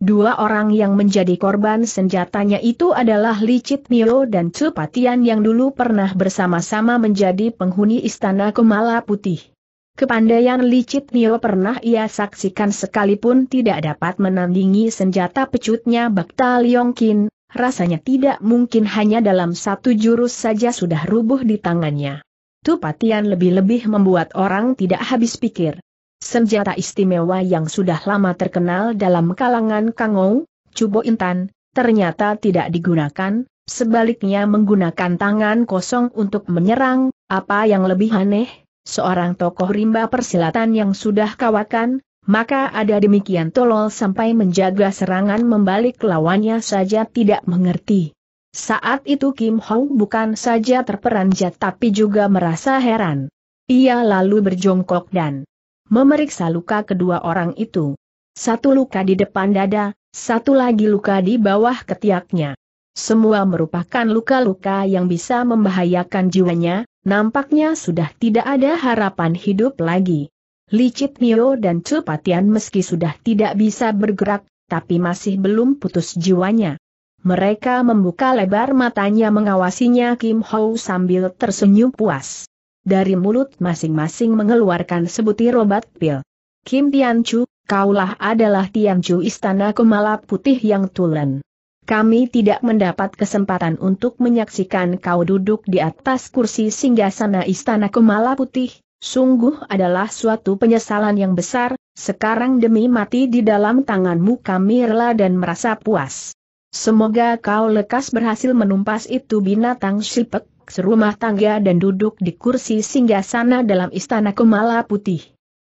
Dua orang yang menjadi korban senjatanya itu adalah Licit Nio dan Cepatian yang dulu pernah bersama-sama menjadi penghuni istana Kemala Putih. Kepandaian licit Nio pernah ia saksikan sekalipun tidak dapat menandingi senjata pecutnya Bakta Liongkin, rasanya tidak mungkin hanya dalam satu jurus saja sudah rubuh di tangannya. Tupatian lebih-lebih membuat orang tidak habis pikir. Senjata istimewa yang sudah lama terkenal dalam kalangan Kangou, Cubo Intan, ternyata tidak digunakan, sebaliknya menggunakan tangan kosong untuk menyerang, apa yang lebih aneh, seorang tokoh rimba persilatan yang sudah kawakan, maka ada demikian tolol sampai menjaga serangan membalik lawannya saja tidak mengerti. Saat itu Kim Hong bukan saja terperanjat tapi juga merasa heran. Ia lalu berjongkok dan memeriksa luka kedua orang itu. Satu luka di depan dada, satu lagi luka di bawah ketiaknya. Semua merupakan luka-luka yang bisa membahayakan jiwanya, nampaknya sudah tidak ada harapan hidup lagi. Licit Nio dan Cepatian meski sudah tidak bisa bergerak, tapi masih belum putus jiwanya. Mereka membuka lebar matanya mengawasinya Kim Ho sambil tersenyum puas. Dari mulut masing-masing mengeluarkan sebutir obat pil. Kim Chu, kaulah adalah Chu Istana Kemala Putih yang tulen. Kami tidak mendapat kesempatan untuk menyaksikan kau duduk di atas kursi singgasana istana Kemala Putih, sungguh adalah suatu penyesalan yang besar, sekarang demi mati di dalam tanganmu kami rela dan merasa puas. Semoga kau lekas berhasil menumpas itu binatang sipek, serumah tangga dan duduk di kursi singgasana dalam istana Kemala Putih.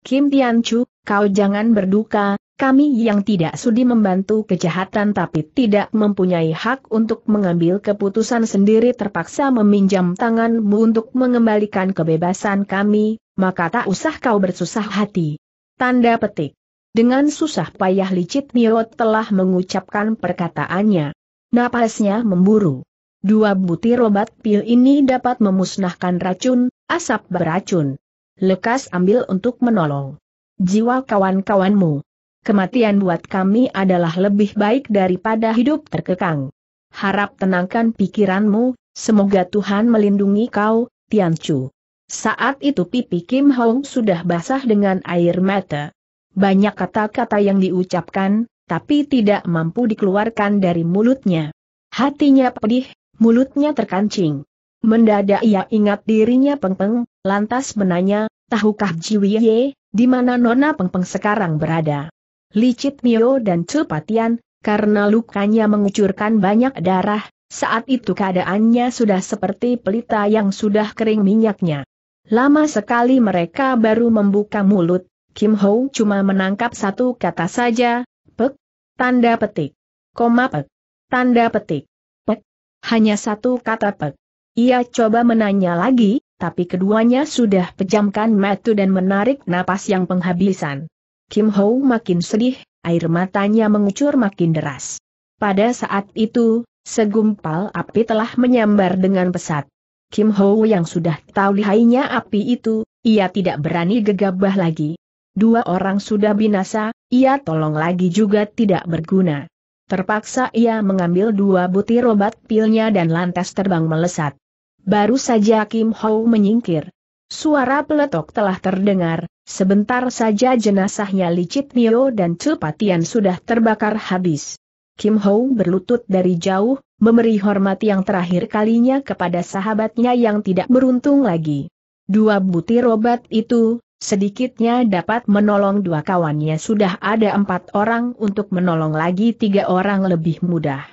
Kim Tianchu, kau jangan berduka, kami yang tidak sudi membantu kejahatan tapi tidak mempunyai hak untuk mengambil keputusan sendiri terpaksa meminjam tanganmu untuk mengembalikan kebebasan kami, maka tak usah kau bersusah hati. Tanda petik. Dengan susah payah licit Nio telah mengucapkan perkataannya. Napasnya memburu. Dua butir obat pil ini dapat memusnahkan racun, asap beracun. Lekas ambil untuk menolong jiwa kawan-kawanmu kematian buat kami adalah lebih baik daripada hidup terkekang. Harap tenangkan pikiranmu, semoga Tuhan melindungi kau, Tian Chu. Saat itu pipi Kim Hong sudah basah dengan air mata. Banyak kata-kata yang diucapkan, tapi tidak mampu dikeluarkan dari mulutnya. Hatinya pedih, mulutnya terkancing. Mendadak ia ingat dirinya Peng -peng, lantas menanya, tahukah Jiwiye, di mana Nona Peng -peng sekarang berada? Licit Mio dan cepatian, karena lukanya mengucurkan banyak darah, saat itu keadaannya sudah seperti pelita yang sudah kering minyaknya. Lama sekali mereka baru membuka mulut, Kim Ho cuma menangkap satu kata saja, pek, tanda petik, koma pek, tanda petik, pek, hanya satu kata pek. Ia coba menanya lagi, tapi keduanya sudah pejamkan mata dan menarik napas yang penghabisan. Kim Ho makin sedih, air matanya mengucur makin deras. Pada saat itu, segumpal api telah menyambar dengan pesat. Kim Ho yang sudah tahu lihainya api itu, ia tidak berani gegabah lagi. Dua orang sudah binasa, ia tolong lagi juga tidak berguna. Terpaksa ia mengambil dua butir obat pilnya dan lantas terbang melesat. Baru saja Kim Ho menyingkir, Suara peletok telah terdengar, sebentar saja jenazahnya licit Nio dan Cupatian sudah terbakar habis. Kim Ho berlutut dari jauh, memberi hormat yang terakhir kalinya kepada sahabatnya yang tidak beruntung lagi. Dua butir obat itu, sedikitnya dapat menolong dua kawannya sudah ada empat orang untuk menolong lagi tiga orang lebih mudah.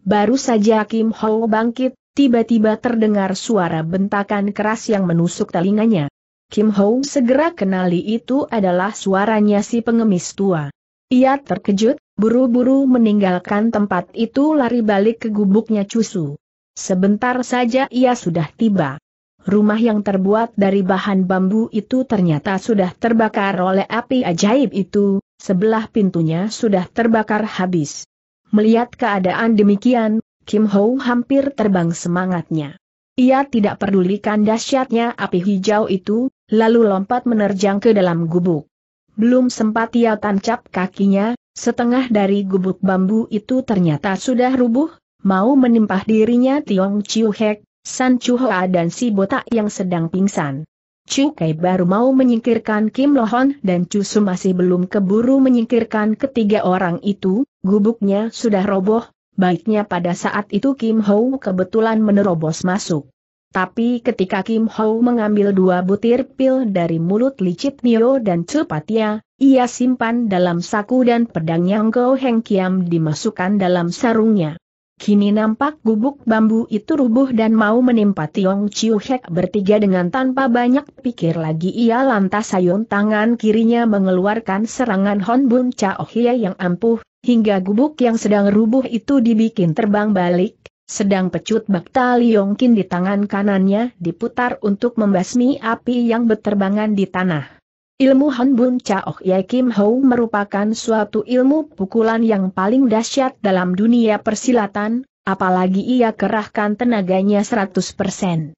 Baru saja Kim Ho bangkit, tiba-tiba terdengar suara bentakan keras yang menusuk telinganya. Kim Ho segera kenali itu adalah suaranya si pengemis tua. Ia terkejut, buru-buru meninggalkan tempat itu lari balik ke gubuknya Cusu. Sebentar saja ia sudah tiba. Rumah yang terbuat dari bahan bambu itu ternyata sudah terbakar oleh api ajaib itu, sebelah pintunya sudah terbakar habis. Melihat keadaan demikian, Kim Ho hampir terbang semangatnya. Ia tidak pedulikan dahsyatnya api hijau itu, lalu lompat menerjang ke dalam gubuk. Belum sempat ia tancap kakinya, setengah dari gubuk bambu itu ternyata sudah rubuh, mau menimpah dirinya Tiong Chiu Hek, San Chu Hoa dan si botak yang sedang pingsan. Chu Kai baru mau menyingkirkan Kim Lohon dan Chu Su masih belum keburu menyingkirkan ketiga orang itu, gubuknya sudah roboh, baiknya pada saat itu Kim Ho kebetulan menerobos masuk. Tapi ketika Kim Ho mengambil dua butir pil dari mulut licit Nio dan Cepatia, ia simpan dalam saku dan pedang yang Go Heng Kiam dimasukkan dalam sarungnya. Kini nampak gubuk bambu itu rubuh dan mau menimpa Tiong Chiu Hek bertiga dengan tanpa banyak pikir lagi ia lantas sayun tangan kirinya mengeluarkan serangan Hon Bun Chao Oh yang ampuh, hingga gubuk yang sedang rubuh itu dibikin terbang balik, sedang pecut bakta Liongkin di tangan kanannya diputar untuk membasmi api yang berterbangan di tanah. Ilmu Hanbun Chaok Ye Kim Ho merupakan suatu ilmu pukulan yang paling dahsyat dalam dunia persilatan, apalagi ia kerahkan tenaganya 100%.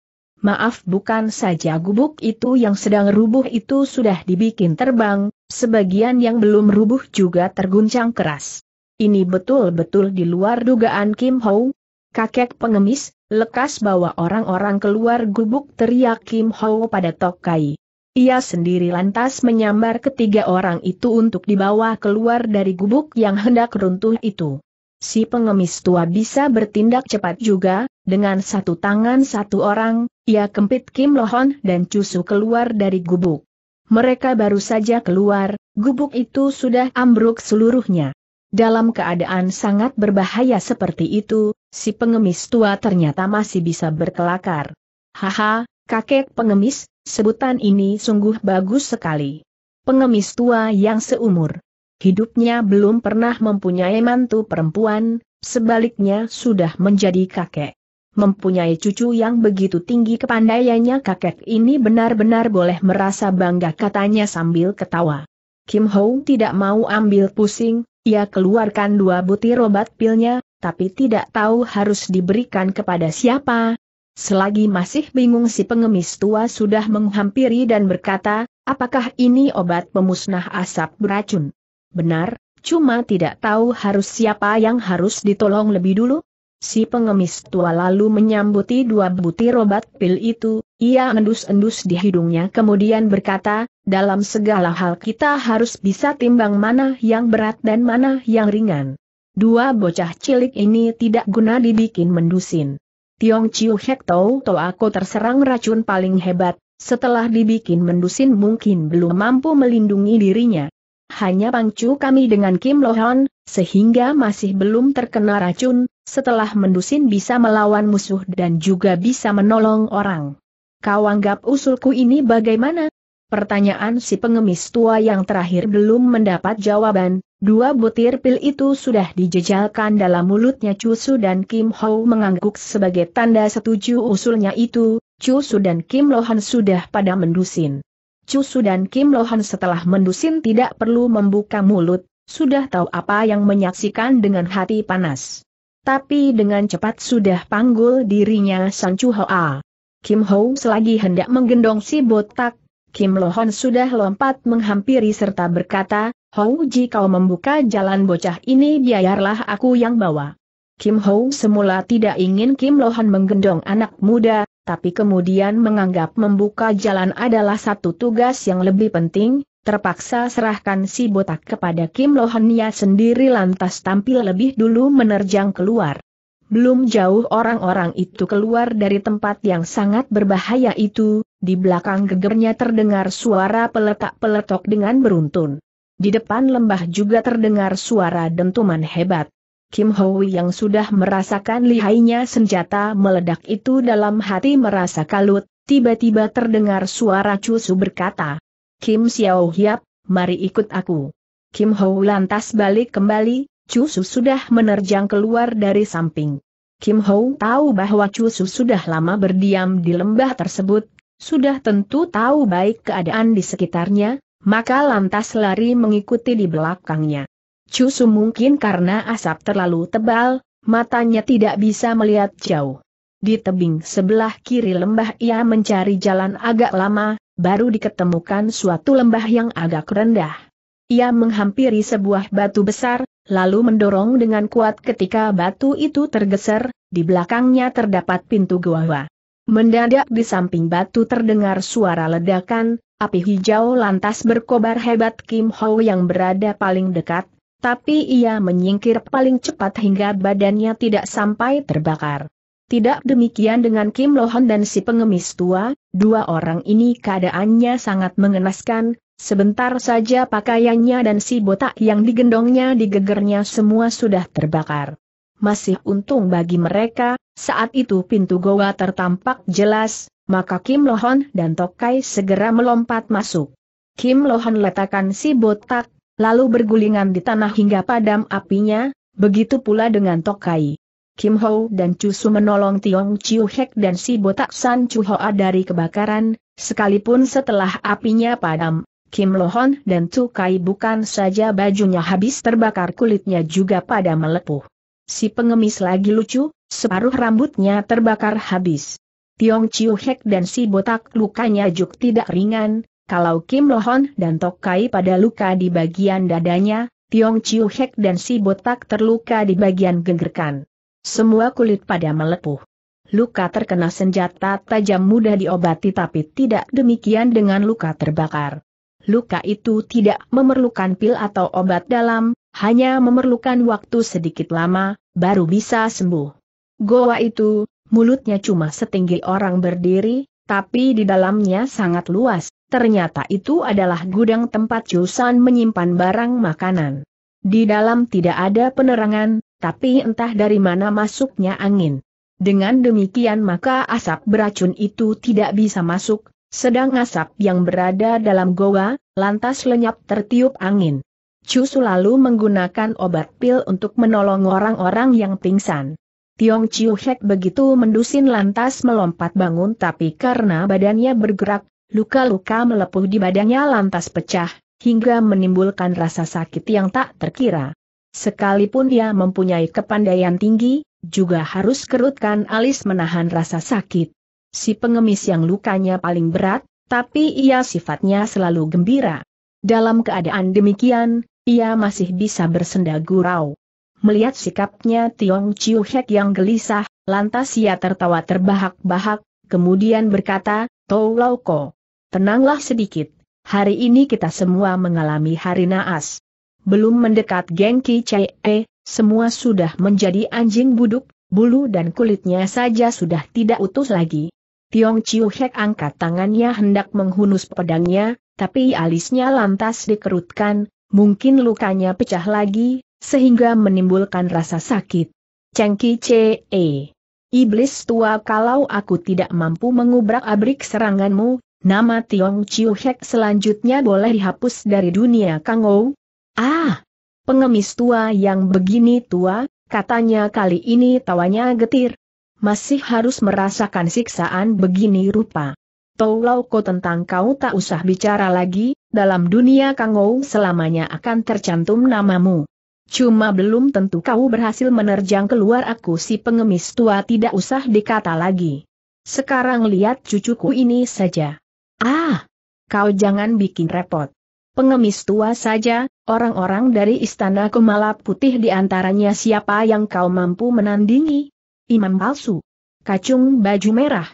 Maaf bukan saja gubuk itu yang sedang rubuh itu sudah dibikin terbang, sebagian yang belum rubuh juga terguncang keras. Ini betul-betul di luar dugaan Kim Ho. Kakek pengemis, lekas bawa orang-orang keluar gubuk teriak Kim Ho pada Tokai. Ia sendiri lantas menyambar ketiga orang itu untuk dibawa keluar dari gubuk yang hendak runtuh itu. Si pengemis tua bisa bertindak cepat juga, dengan satu tangan satu orang, ia kempit Kim Lohon dan Cusu keluar dari gubuk. Mereka baru saja keluar, gubuk itu sudah ambruk seluruhnya. Dalam keadaan sangat berbahaya seperti itu, si pengemis tua ternyata masih bisa berkelakar. Haha, kakek pengemis, sebutan ini sungguh bagus sekali. Pengemis tua yang seumur. Hidupnya belum pernah mempunyai mantu perempuan, sebaliknya sudah menjadi kakek. Mempunyai cucu yang begitu tinggi kepandaiannya kakek ini benar-benar boleh merasa bangga katanya sambil ketawa. Kim Ho tidak mau ambil pusing, ia keluarkan dua butir obat pilnya, tapi tidak tahu harus diberikan kepada siapa. Selagi masih bingung si pengemis tua sudah menghampiri dan berkata, apakah ini obat pemusnah asap beracun? Benar, cuma tidak tahu harus siapa yang harus ditolong lebih dulu? Si pengemis tua lalu menyambuti dua butir obat pil itu, ia mendus endus di hidungnya kemudian berkata, dalam segala hal kita harus bisa timbang mana yang berat dan mana yang ringan. Dua bocah cilik ini tidak guna dibikin mendusin. Tiong Chiu Hek Tau Tau aku terserang racun paling hebat, setelah dibikin mendusin mungkin belum mampu melindungi dirinya. Hanya pangcu kami dengan Kim Lohan, sehingga masih belum terkena racun, setelah mendusin bisa melawan musuh dan juga bisa menolong orang. Kau anggap usulku ini bagaimana? Pertanyaan si pengemis tua yang terakhir belum mendapat jawaban, dua butir pil itu sudah dijejalkan dalam mulutnya su dan Kim Ho mengangguk sebagai tanda setuju usulnya itu, su dan Kim Lohan sudah pada mendusin. su dan Kim Lohan setelah mendusin tidak perlu membuka mulut, sudah tahu apa yang menyaksikan dengan hati panas tapi dengan cepat sudah panggul dirinya Sang Chu Hoa. Kim Ho selagi hendak menggendong si botak, Kim Lohon sudah lompat menghampiri serta berkata, Ho Ji kau membuka jalan bocah ini biarlah aku yang bawa. Kim Ho semula tidak ingin Kim Lohan menggendong anak muda, tapi kemudian menganggap membuka jalan adalah satu tugas yang lebih penting, terpaksa serahkan si botak kepada Kim Lohania sendiri lantas tampil lebih dulu menerjang keluar. Belum jauh orang-orang itu keluar dari tempat yang sangat berbahaya itu, di belakang gegernya terdengar suara peletak-peletok dengan beruntun. Di depan lembah juga terdengar suara dentuman hebat. Kim Hoi yang sudah merasakan lihainya senjata meledak itu dalam hati merasa kalut, tiba-tiba terdengar suara Cusu berkata, Kim Xiao Hiap, mari ikut aku. Kim Ho lantas balik kembali, Chusu sudah menerjang keluar dari samping. Kim Ho tahu bahwa Chusu sudah lama berdiam di lembah tersebut, sudah tentu tahu baik keadaan di sekitarnya, maka lantas lari mengikuti di belakangnya. Chusu mungkin karena asap terlalu tebal, matanya tidak bisa melihat jauh. Di tebing sebelah kiri lembah ia mencari jalan agak lama, baru diketemukan suatu lembah yang agak rendah. Ia menghampiri sebuah batu besar, lalu mendorong dengan kuat ketika batu itu tergeser, di belakangnya terdapat pintu gua. Mendadak di samping batu terdengar suara ledakan, api hijau lantas berkobar hebat Kim Ho yang berada paling dekat, tapi ia menyingkir paling cepat hingga badannya tidak sampai terbakar. Tidak demikian dengan Kim Lohan dan si pengemis tua, dua orang ini keadaannya sangat mengenaskan, sebentar saja pakaiannya dan si botak yang digendongnya digegernya semua sudah terbakar. Masih untung bagi mereka, saat itu pintu goa tertampak jelas, maka Kim Lohan dan Tokai segera melompat masuk. Kim Lohan letakkan si botak, lalu bergulingan di tanah hingga padam apinya, begitu pula dengan Tokai. Kim Ho dan Su menolong Tiong Chiu Hek dan si botak San Chu Hoa dari kebakaran, sekalipun setelah apinya padam, Kim Lo Hon dan Tukai bukan saja bajunya habis terbakar kulitnya juga pada melepuh. Si pengemis lagi lucu, separuh rambutnya terbakar habis. Tiong Chiu Hek dan si botak lukanya juk tidak ringan, kalau Kim Lo Hon dan Tok Kai pada luka di bagian dadanya, Tiong Chiu Hek dan si botak terluka di bagian genggerkan. Semua kulit pada melepuh. Luka terkena senjata tajam mudah diobati tapi tidak demikian dengan luka terbakar. Luka itu tidak memerlukan pil atau obat dalam, hanya memerlukan waktu sedikit lama, baru bisa sembuh. Goa itu, mulutnya cuma setinggi orang berdiri, tapi di dalamnya sangat luas, ternyata itu adalah gudang tempat Jusan menyimpan barang makanan. Di dalam tidak ada penerangan, tapi entah dari mana masuknya angin. Dengan demikian maka asap beracun itu tidak bisa masuk, sedang asap yang berada dalam goa, lantas lenyap tertiup angin. Chu selalu menggunakan obat pil untuk menolong orang-orang yang pingsan. Tiong Chiu Hek begitu mendusin lantas melompat bangun tapi karena badannya bergerak, luka-luka melepuh di badannya lantas pecah, hingga menimbulkan rasa sakit yang tak terkira. Sekalipun ia mempunyai kepandaian tinggi, juga harus kerutkan alis menahan rasa sakit. Si pengemis yang lukanya paling berat, tapi ia sifatnya selalu gembira. Dalam keadaan demikian, ia masih bisa bersenda gurau. Melihat sikapnya Tiong Chiu Hek yang gelisah, lantas ia tertawa terbahak-bahak, kemudian berkata, Tau Ko, tenanglah sedikit. Hari ini kita semua mengalami hari naas. Belum mendekat Gengki Ce, eh, semua sudah menjadi anjing buduk, bulu dan kulitnya saja sudah tidak utuh lagi. Tiong Chiu Hek angkat tangannya hendak menghunus pedangnya, tapi alisnya lantas dikerutkan, mungkin lukanya pecah lagi, sehingga menimbulkan rasa sakit. Cengki Cee. Eh. Iblis tua kalau aku tidak mampu mengubrak-abrik seranganmu, nama Tiong Chiu Hek selanjutnya boleh dihapus dari dunia Kangou? Ah! Pengemis tua yang begini tua, katanya kali ini tawanya getir. Masih harus merasakan siksaan begini rupa. Tau ko tentang kau tak usah bicara lagi, dalam dunia Kangou selamanya akan tercantum namamu. Cuma belum tentu kau berhasil menerjang keluar aku si pengemis tua tidak usah dikata lagi. Sekarang lihat cucuku ini saja. Ah! Kau jangan bikin repot. Pengemis tua saja, orang-orang dari istana Kumala Putih di antaranya siapa yang kau mampu menandingi? Imam palsu. Kacung baju merah.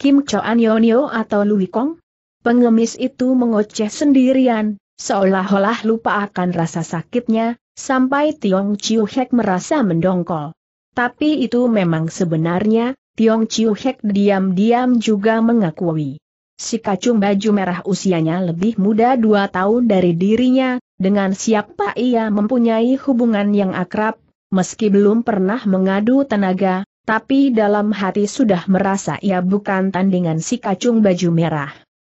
Kim Choan Yonio atau Louis Kong? Pengemis itu mengoceh sendirian, seolah-olah lupa akan rasa sakitnya, sampai Tiong Chiu Hek merasa mendongkol. Tapi itu memang sebenarnya, Tiong Chiu Hek diam-diam juga mengakui. Si kacung baju merah usianya lebih muda dua tahun dari dirinya, dengan siapa ia mempunyai hubungan yang akrab, meski belum pernah mengadu tenaga, tapi dalam hati sudah merasa ia bukan tandingan si kacung baju merah.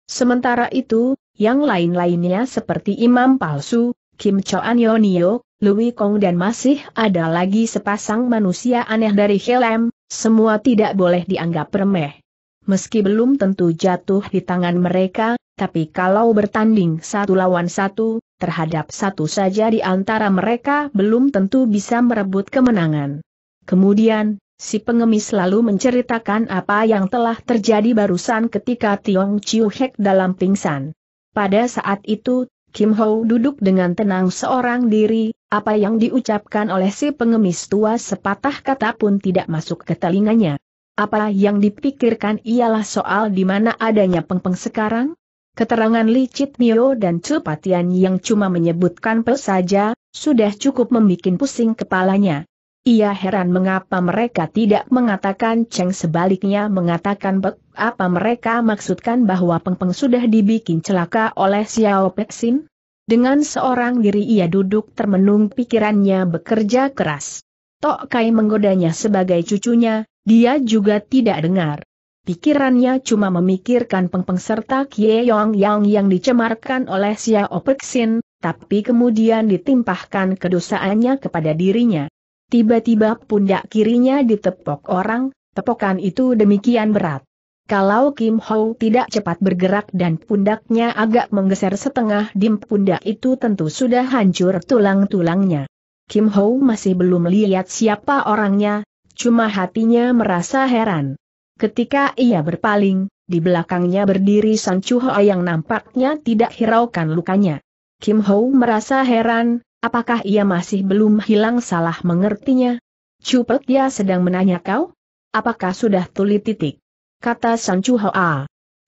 Sementara itu, yang lain-lainnya seperti imam palsu, Kim Choan Yonio, Louis Kong dan masih ada lagi sepasang manusia aneh dari Helm, semua tidak boleh dianggap remeh meski belum tentu jatuh di tangan mereka, tapi kalau bertanding satu lawan satu, terhadap satu saja di antara mereka belum tentu bisa merebut kemenangan. Kemudian, si pengemis lalu menceritakan apa yang telah terjadi barusan ketika Tiong Chiu Hek dalam pingsan. Pada saat itu, Kim Ho duduk dengan tenang seorang diri, apa yang diucapkan oleh si pengemis tua sepatah kata pun tidak masuk ke telinganya. Apa yang dipikirkan ialah soal di mana adanya pengpeng -peng sekarang? Keterangan licit Mio dan Cupatian yang cuma menyebutkan pel saja, sudah cukup membuat pusing kepalanya. Ia heran mengapa mereka tidak mengatakan ceng sebaliknya mengatakan Pek, apa mereka maksudkan bahwa pengpeng Peng sudah dibikin celaka oleh Xiao Peksin? Dengan seorang diri ia duduk termenung pikirannya bekerja keras. Tok Kai menggodanya sebagai cucunya, dia juga tidak dengar. Pikirannya cuma memikirkan Pengpeng -peng serta Kie Yong Yang yang dicemarkan oleh Xiao Peksin, tapi kemudian ditimpahkan kedosaannya kepada dirinya. Tiba-tiba pundak kirinya ditepok orang, tepokan itu demikian berat. Kalau Kim Ho tidak cepat bergerak dan pundaknya agak menggeser setengah dim pundak itu tentu sudah hancur tulang-tulangnya. Kim Ho masih belum lihat siapa orangnya, cuma hatinya merasa heran. Ketika ia berpaling, di belakangnya berdiri San Chuho yang nampaknya tidak hiraukan lukanya. Kim Ho merasa heran, apakah ia masih belum hilang salah mengertinya? Pek ya sedang menanya kau? Apakah sudah tuli titik? Kata San Chuho A. Ah,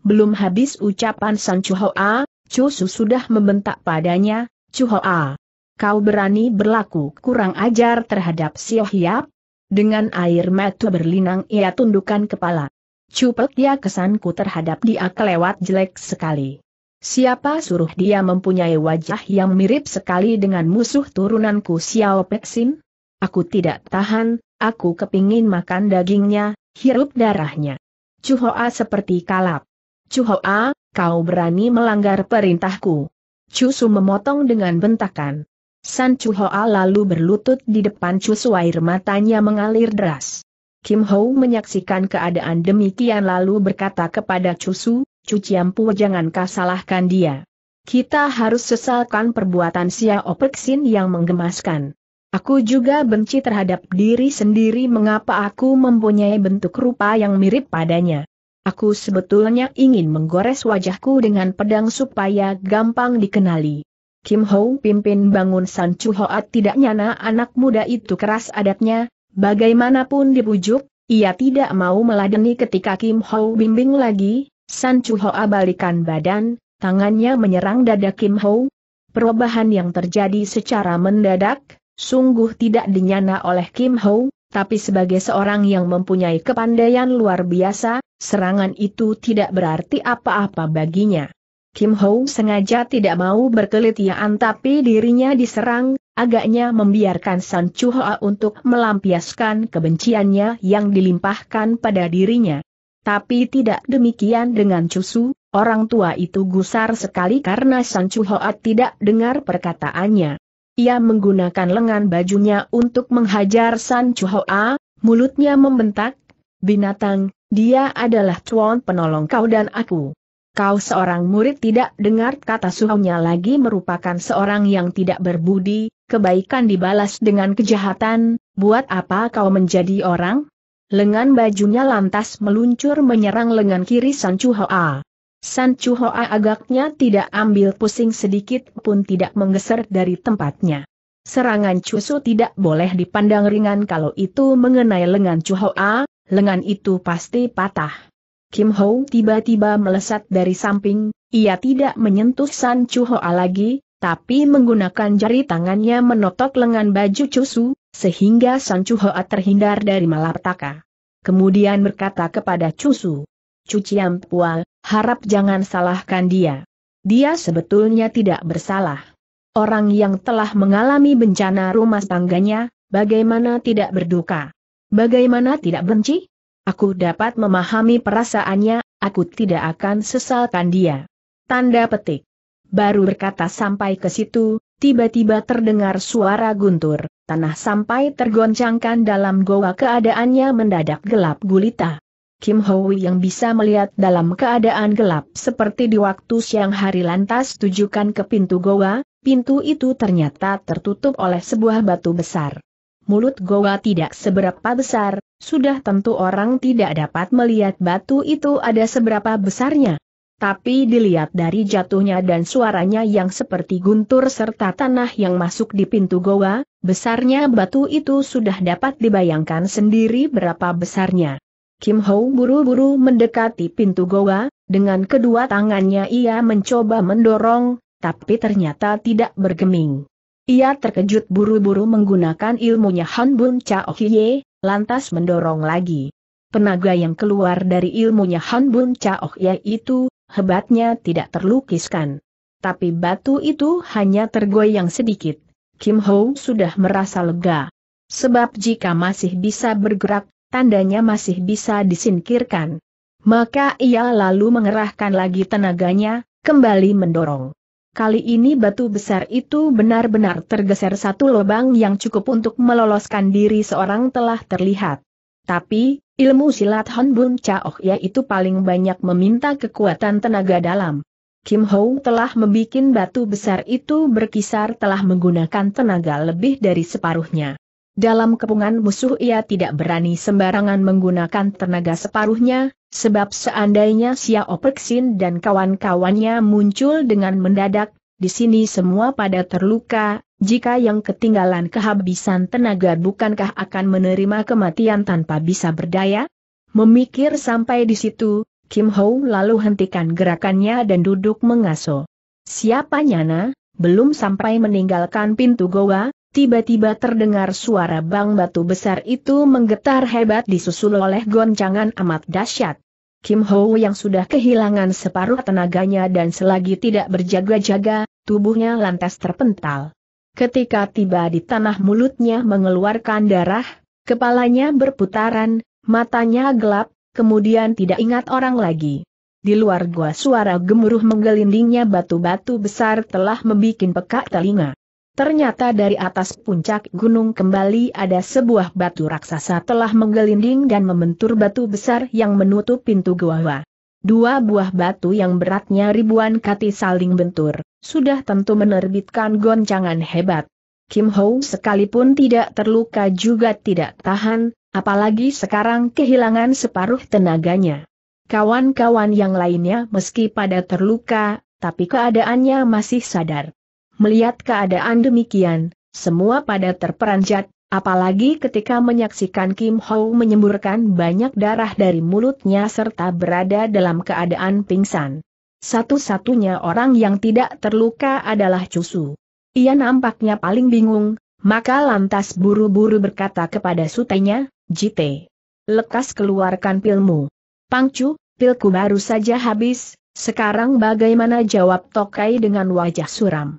belum habis ucapan San Chuho A, Cusu sudah membentak padanya, Chuho A kau berani berlaku kurang ajar terhadap Sio Hiap? Dengan air mata berlinang ia tundukkan kepala. Cupet ya kesanku terhadap dia kelewat jelek sekali. Siapa suruh dia mempunyai wajah yang mirip sekali dengan musuh turunanku Xiao Peksin? Aku tidak tahan, aku kepingin makan dagingnya, hirup darahnya. Chuhoa seperti kalap. Chuhoa, kau berani melanggar perintahku. Cusu memotong dengan bentakan. San Chu Hoa lalu berlutut di depan Chu matanya mengalir deras. Kim Ho menyaksikan keadaan demikian lalu berkata kepada Chusu, Cuciampu jangan kau dia. Kita harus sesalkan perbuatan Xiao Peksin yang menggemaskan. Aku juga benci terhadap diri sendiri mengapa aku mempunyai bentuk rupa yang mirip padanya. Aku sebetulnya ingin menggores wajahku dengan pedang supaya gampang dikenali. Kim Ho pimpin bangun San Chu Hoat tidak nyana anak muda itu keras adatnya, bagaimanapun dibujuk, ia tidak mau meladeni ketika Kim Ho bimbing lagi, San Chu Hoa balikan badan, tangannya menyerang dada Kim Ho. Perubahan yang terjadi secara mendadak, sungguh tidak dinyana oleh Kim Ho, tapi sebagai seorang yang mempunyai kepandaian luar biasa, serangan itu tidak berarti apa-apa baginya. Kim Ho sengaja tidak mau berkelitian tapi dirinya diserang, agaknya membiarkan San Chu Hoa untuk melampiaskan kebenciannya yang dilimpahkan pada dirinya. Tapi tidak demikian dengan Su, orang tua itu gusar sekali karena San Chu Hoa tidak dengar perkataannya. Ia menggunakan lengan bajunya untuk menghajar San Chu Hoa, mulutnya membentak, binatang, dia adalah tuan penolong kau dan aku kau seorang murid tidak dengar kata suhunya lagi merupakan seorang yang tidak berbudi, kebaikan dibalas dengan kejahatan, buat apa kau menjadi orang? Lengan bajunya lantas meluncur menyerang lengan kiri San Chuhoa. San Chuhoa agaknya tidak ambil pusing sedikit pun tidak menggeser dari tempatnya. Serangan Cusu tidak boleh dipandang ringan kalau itu mengenai lengan Chuhoa, lengan itu pasti patah. Kim Ho tiba-tiba melesat dari samping, ia tidak menyentuh San Chu Hoa lagi, tapi menggunakan jari tangannya menotok lengan baju Su, sehingga San Chu Hoa terhindar dari malapetaka. Kemudian berkata kepada Chusu, Cuciam Pual, harap jangan salahkan dia. Dia sebetulnya tidak bersalah. Orang yang telah mengalami bencana rumah tangganya, bagaimana tidak berduka? Bagaimana tidak benci? Aku dapat memahami perasaannya, aku tidak akan sesalkan dia. Tanda petik. Baru berkata sampai ke situ, tiba-tiba terdengar suara guntur, tanah sampai tergoncangkan dalam goa keadaannya mendadak gelap gulita. Kim Hoi yang bisa melihat dalam keadaan gelap seperti di waktu siang hari lantas tujukan ke pintu goa, pintu itu ternyata tertutup oleh sebuah batu besar mulut goa tidak seberapa besar, sudah tentu orang tidak dapat melihat batu itu ada seberapa besarnya. Tapi dilihat dari jatuhnya dan suaranya yang seperti guntur serta tanah yang masuk di pintu goa, besarnya batu itu sudah dapat dibayangkan sendiri berapa besarnya. Kim Ho buru-buru mendekati pintu goa, dengan kedua tangannya ia mencoba mendorong, tapi ternyata tidak bergeming. Ia terkejut buru-buru menggunakan ilmunya Han Bun Chao Hye, lantas mendorong lagi. Tenaga yang keluar dari ilmunya Han Bun Chao Hye itu, hebatnya tidak terlukiskan. Tapi batu itu hanya tergoyang sedikit. Kim Ho sudah merasa lega. Sebab jika masih bisa bergerak, tandanya masih bisa disingkirkan. Maka ia lalu mengerahkan lagi tenaganya, kembali mendorong. Kali ini batu besar itu benar-benar tergeser satu lubang yang cukup untuk meloloskan diri seorang telah terlihat. Tapi, ilmu silat Honbun Chaoh yaitu paling banyak meminta kekuatan tenaga dalam. Kim Ho telah membuat batu besar itu berkisar telah menggunakan tenaga lebih dari separuhnya. Dalam kepungan musuh ia tidak berani sembarangan menggunakan tenaga separuhnya, sebab seandainya Sia Perksin dan kawan-kawannya muncul dengan mendadak, di sini semua pada terluka, jika yang ketinggalan kehabisan tenaga bukankah akan menerima kematian tanpa bisa berdaya? Memikir sampai di situ, Kim Ho lalu hentikan gerakannya dan duduk mengaso. Siapa Nyana, belum sampai meninggalkan pintu goa, tiba-tiba terdengar suara bang batu besar itu menggetar hebat disusul oleh goncangan amat dahsyat. Kim Ho yang sudah kehilangan separuh tenaganya dan selagi tidak berjaga-jaga, tubuhnya lantas terpental. Ketika tiba di tanah mulutnya mengeluarkan darah, kepalanya berputaran, matanya gelap, kemudian tidak ingat orang lagi. Di luar gua suara gemuruh menggelindingnya batu-batu besar telah membuat pekak telinga. Ternyata dari atas puncak gunung kembali ada sebuah batu raksasa telah menggelinding dan membentur batu besar yang menutup pintu gua. Dua buah batu yang beratnya ribuan kati saling bentur, sudah tentu menerbitkan goncangan hebat. Kim Ho sekalipun tidak terluka juga tidak tahan, apalagi sekarang kehilangan separuh tenaganya. Kawan-kawan yang lainnya meski pada terluka, tapi keadaannya masih sadar. Melihat keadaan demikian, semua pada terperanjat, apalagi ketika menyaksikan Kim Ho menyemburkan banyak darah dari mulutnya serta berada dalam keadaan pingsan. Satu-satunya orang yang tidak terluka adalah Cusu. Ia nampaknya paling bingung, maka lantas buru-buru berkata kepada sutenya, Jite. Lekas keluarkan pilmu. Pangcu, pilku baru saja habis, sekarang bagaimana jawab Tokai dengan wajah suram.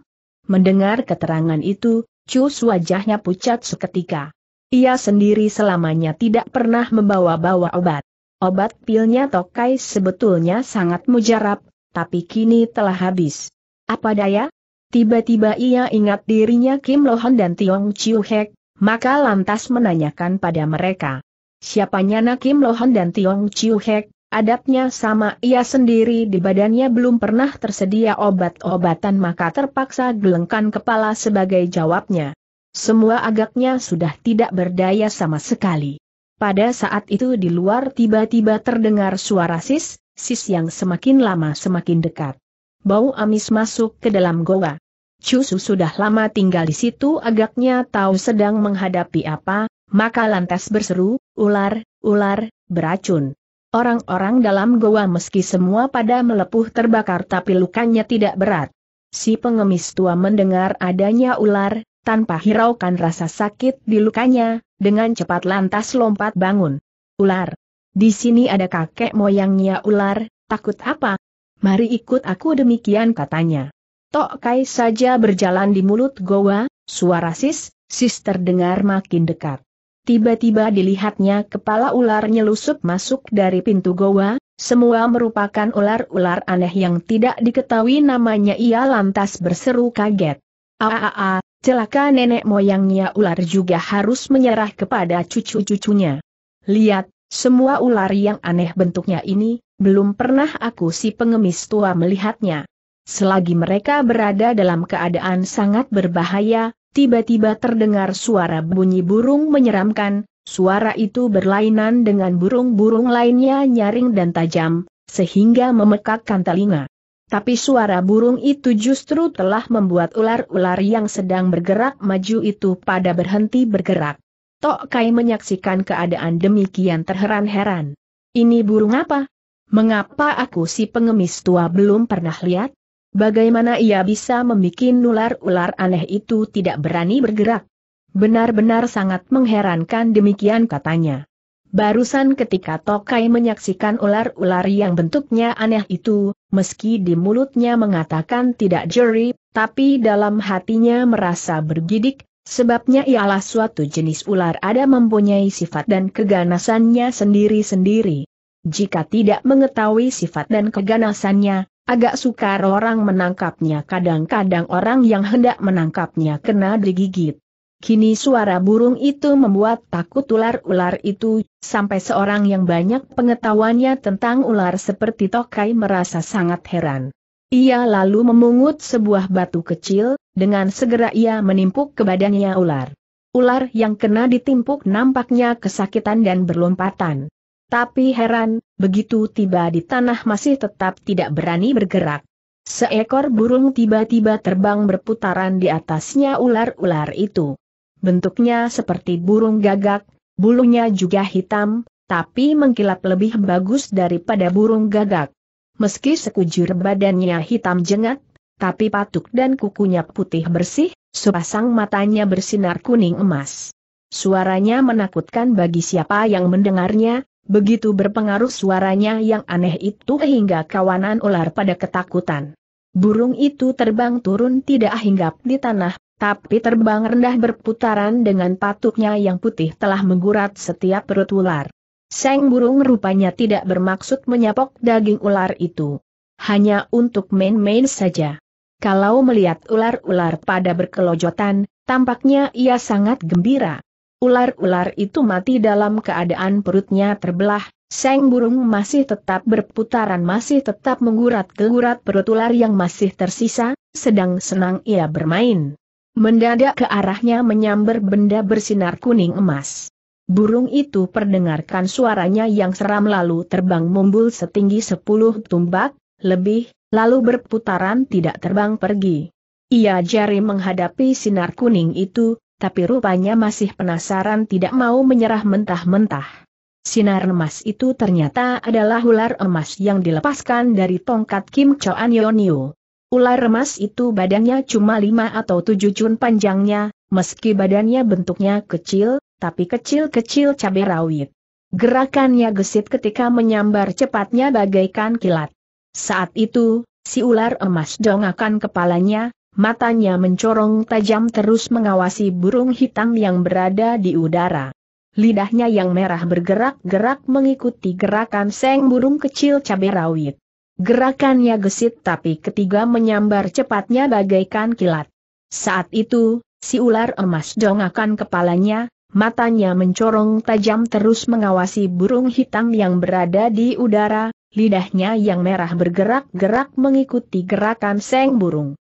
Mendengar keterangan itu, Cus wajahnya pucat seketika. Ia sendiri selamanya tidak pernah membawa-bawa obat. Obat pilnya Tokai sebetulnya sangat mujarab, tapi kini telah habis. Apa daya? Tiba-tiba ia ingat dirinya Kim Lohan dan Tiong Chiu Hek, maka lantas menanyakan pada mereka. Siapanya Kim Lohan dan Tiong Chiu Hek, Adabnya sama ia sendiri di badannya belum pernah tersedia obat-obatan maka terpaksa gelengkan kepala sebagai jawabnya. Semua agaknya sudah tidak berdaya sama sekali. Pada saat itu di luar tiba-tiba terdengar suara sis, sis yang semakin lama semakin dekat. Bau amis masuk ke dalam goa. Cusu sudah lama tinggal di situ agaknya tahu sedang menghadapi apa, maka lantas berseru, ular, ular, beracun. Orang-orang dalam goa meski semua pada melepuh terbakar tapi lukanya tidak berat. Si pengemis tua mendengar adanya ular, tanpa hiraukan rasa sakit di lukanya, dengan cepat lantas lompat bangun. Ular. Di sini ada kakek moyangnya ular, takut apa? Mari ikut aku demikian katanya. Tok Kai saja berjalan di mulut goa, suara sis, sis terdengar makin dekat. Tiba-tiba dilihatnya kepala ular nyelusup masuk dari pintu goa, semua merupakan ular-ular aneh yang tidak diketahui namanya ia lantas berseru kaget. Aaaa, celaka nenek moyangnya ular juga harus menyerah kepada cucu-cucunya. Lihat, semua ular yang aneh bentuknya ini, belum pernah aku si pengemis tua melihatnya. Selagi mereka berada dalam keadaan sangat berbahaya, tiba-tiba terdengar suara bunyi burung menyeramkan, suara itu berlainan dengan burung-burung lainnya nyaring dan tajam, sehingga memekakkan telinga. Tapi suara burung itu justru telah membuat ular-ular yang sedang bergerak maju itu pada berhenti bergerak. Tok Kai menyaksikan keadaan demikian terheran-heran. Ini burung apa? Mengapa aku si pengemis tua belum pernah lihat? Bagaimana ia bisa membuat ular-ular aneh itu tidak berani bergerak? Benar-benar sangat mengherankan demikian katanya. Barusan ketika Tokai menyaksikan ular-ular yang bentuknya aneh itu, meski di mulutnya mengatakan tidak jeri, tapi dalam hatinya merasa bergidik, sebabnya ialah suatu jenis ular ada mempunyai sifat dan keganasannya sendiri-sendiri. Jika tidak mengetahui sifat dan keganasannya, Agak sukar orang menangkapnya kadang-kadang orang yang hendak menangkapnya kena digigit. Kini suara burung itu membuat takut ular-ular itu, sampai seorang yang banyak pengetahuannya tentang ular seperti Tokai merasa sangat heran. Ia lalu memungut sebuah batu kecil, dengan segera ia menimpuk ke badannya ular. Ular yang kena ditimpuk nampaknya kesakitan dan berlompatan. Tapi heran, begitu tiba di tanah masih tetap tidak berani bergerak. Seekor burung tiba-tiba terbang berputaran di atasnya ular-ular itu. Bentuknya seperti burung gagak, bulunya juga hitam, tapi mengkilap lebih bagus daripada burung gagak. Meski sekujur badannya hitam jengat, tapi patuk dan kukunya putih bersih, sepasang matanya bersinar kuning emas. Suaranya menakutkan bagi siapa yang mendengarnya, Begitu berpengaruh suaranya yang aneh itu hingga kawanan ular pada ketakutan. Burung itu terbang turun tidak hinggap di tanah, tapi terbang rendah berputaran dengan patuknya yang putih telah menggurat setiap perut ular. Seng burung rupanya tidak bermaksud menyapok daging ular itu. Hanya untuk main-main saja. Kalau melihat ular-ular pada berkelojotan, tampaknya ia sangat gembira. Ular-ular itu mati dalam keadaan perutnya terbelah, Seng burung masih tetap berputaran masih tetap menggurat gurat perut ular yang masih tersisa, sedang senang ia bermain. Mendadak ke arahnya menyambar benda bersinar kuning emas. Burung itu perdengarkan suaranya yang seram lalu terbang mumbul setinggi sepuluh tumbak, lebih, lalu berputaran tidak terbang pergi. Ia jari menghadapi sinar kuning itu, tapi rupanya masih penasaran tidak mau menyerah mentah-mentah. Sinar emas itu ternyata adalah ular emas yang dilepaskan dari tongkat Kim Choan Yonio. Ular emas itu badannya cuma lima atau tujuh cun panjangnya, meski badannya bentuknya kecil, tapi kecil-kecil cabai rawit. Gerakannya gesit ketika menyambar cepatnya bagaikan kilat. Saat itu, si ular emas dongakan kepalanya, matanya mencorong tajam terus mengawasi burung hitam yang berada di udara. Lidahnya yang merah bergerak-gerak mengikuti gerakan seng burung kecil cabai rawit. Gerakannya gesit tapi ketiga menyambar cepatnya bagaikan kilat. Saat itu, si ular emas dongakan kepalanya, matanya mencorong tajam terus mengawasi burung hitam yang berada di udara, lidahnya yang merah bergerak-gerak mengikuti gerakan seng burung.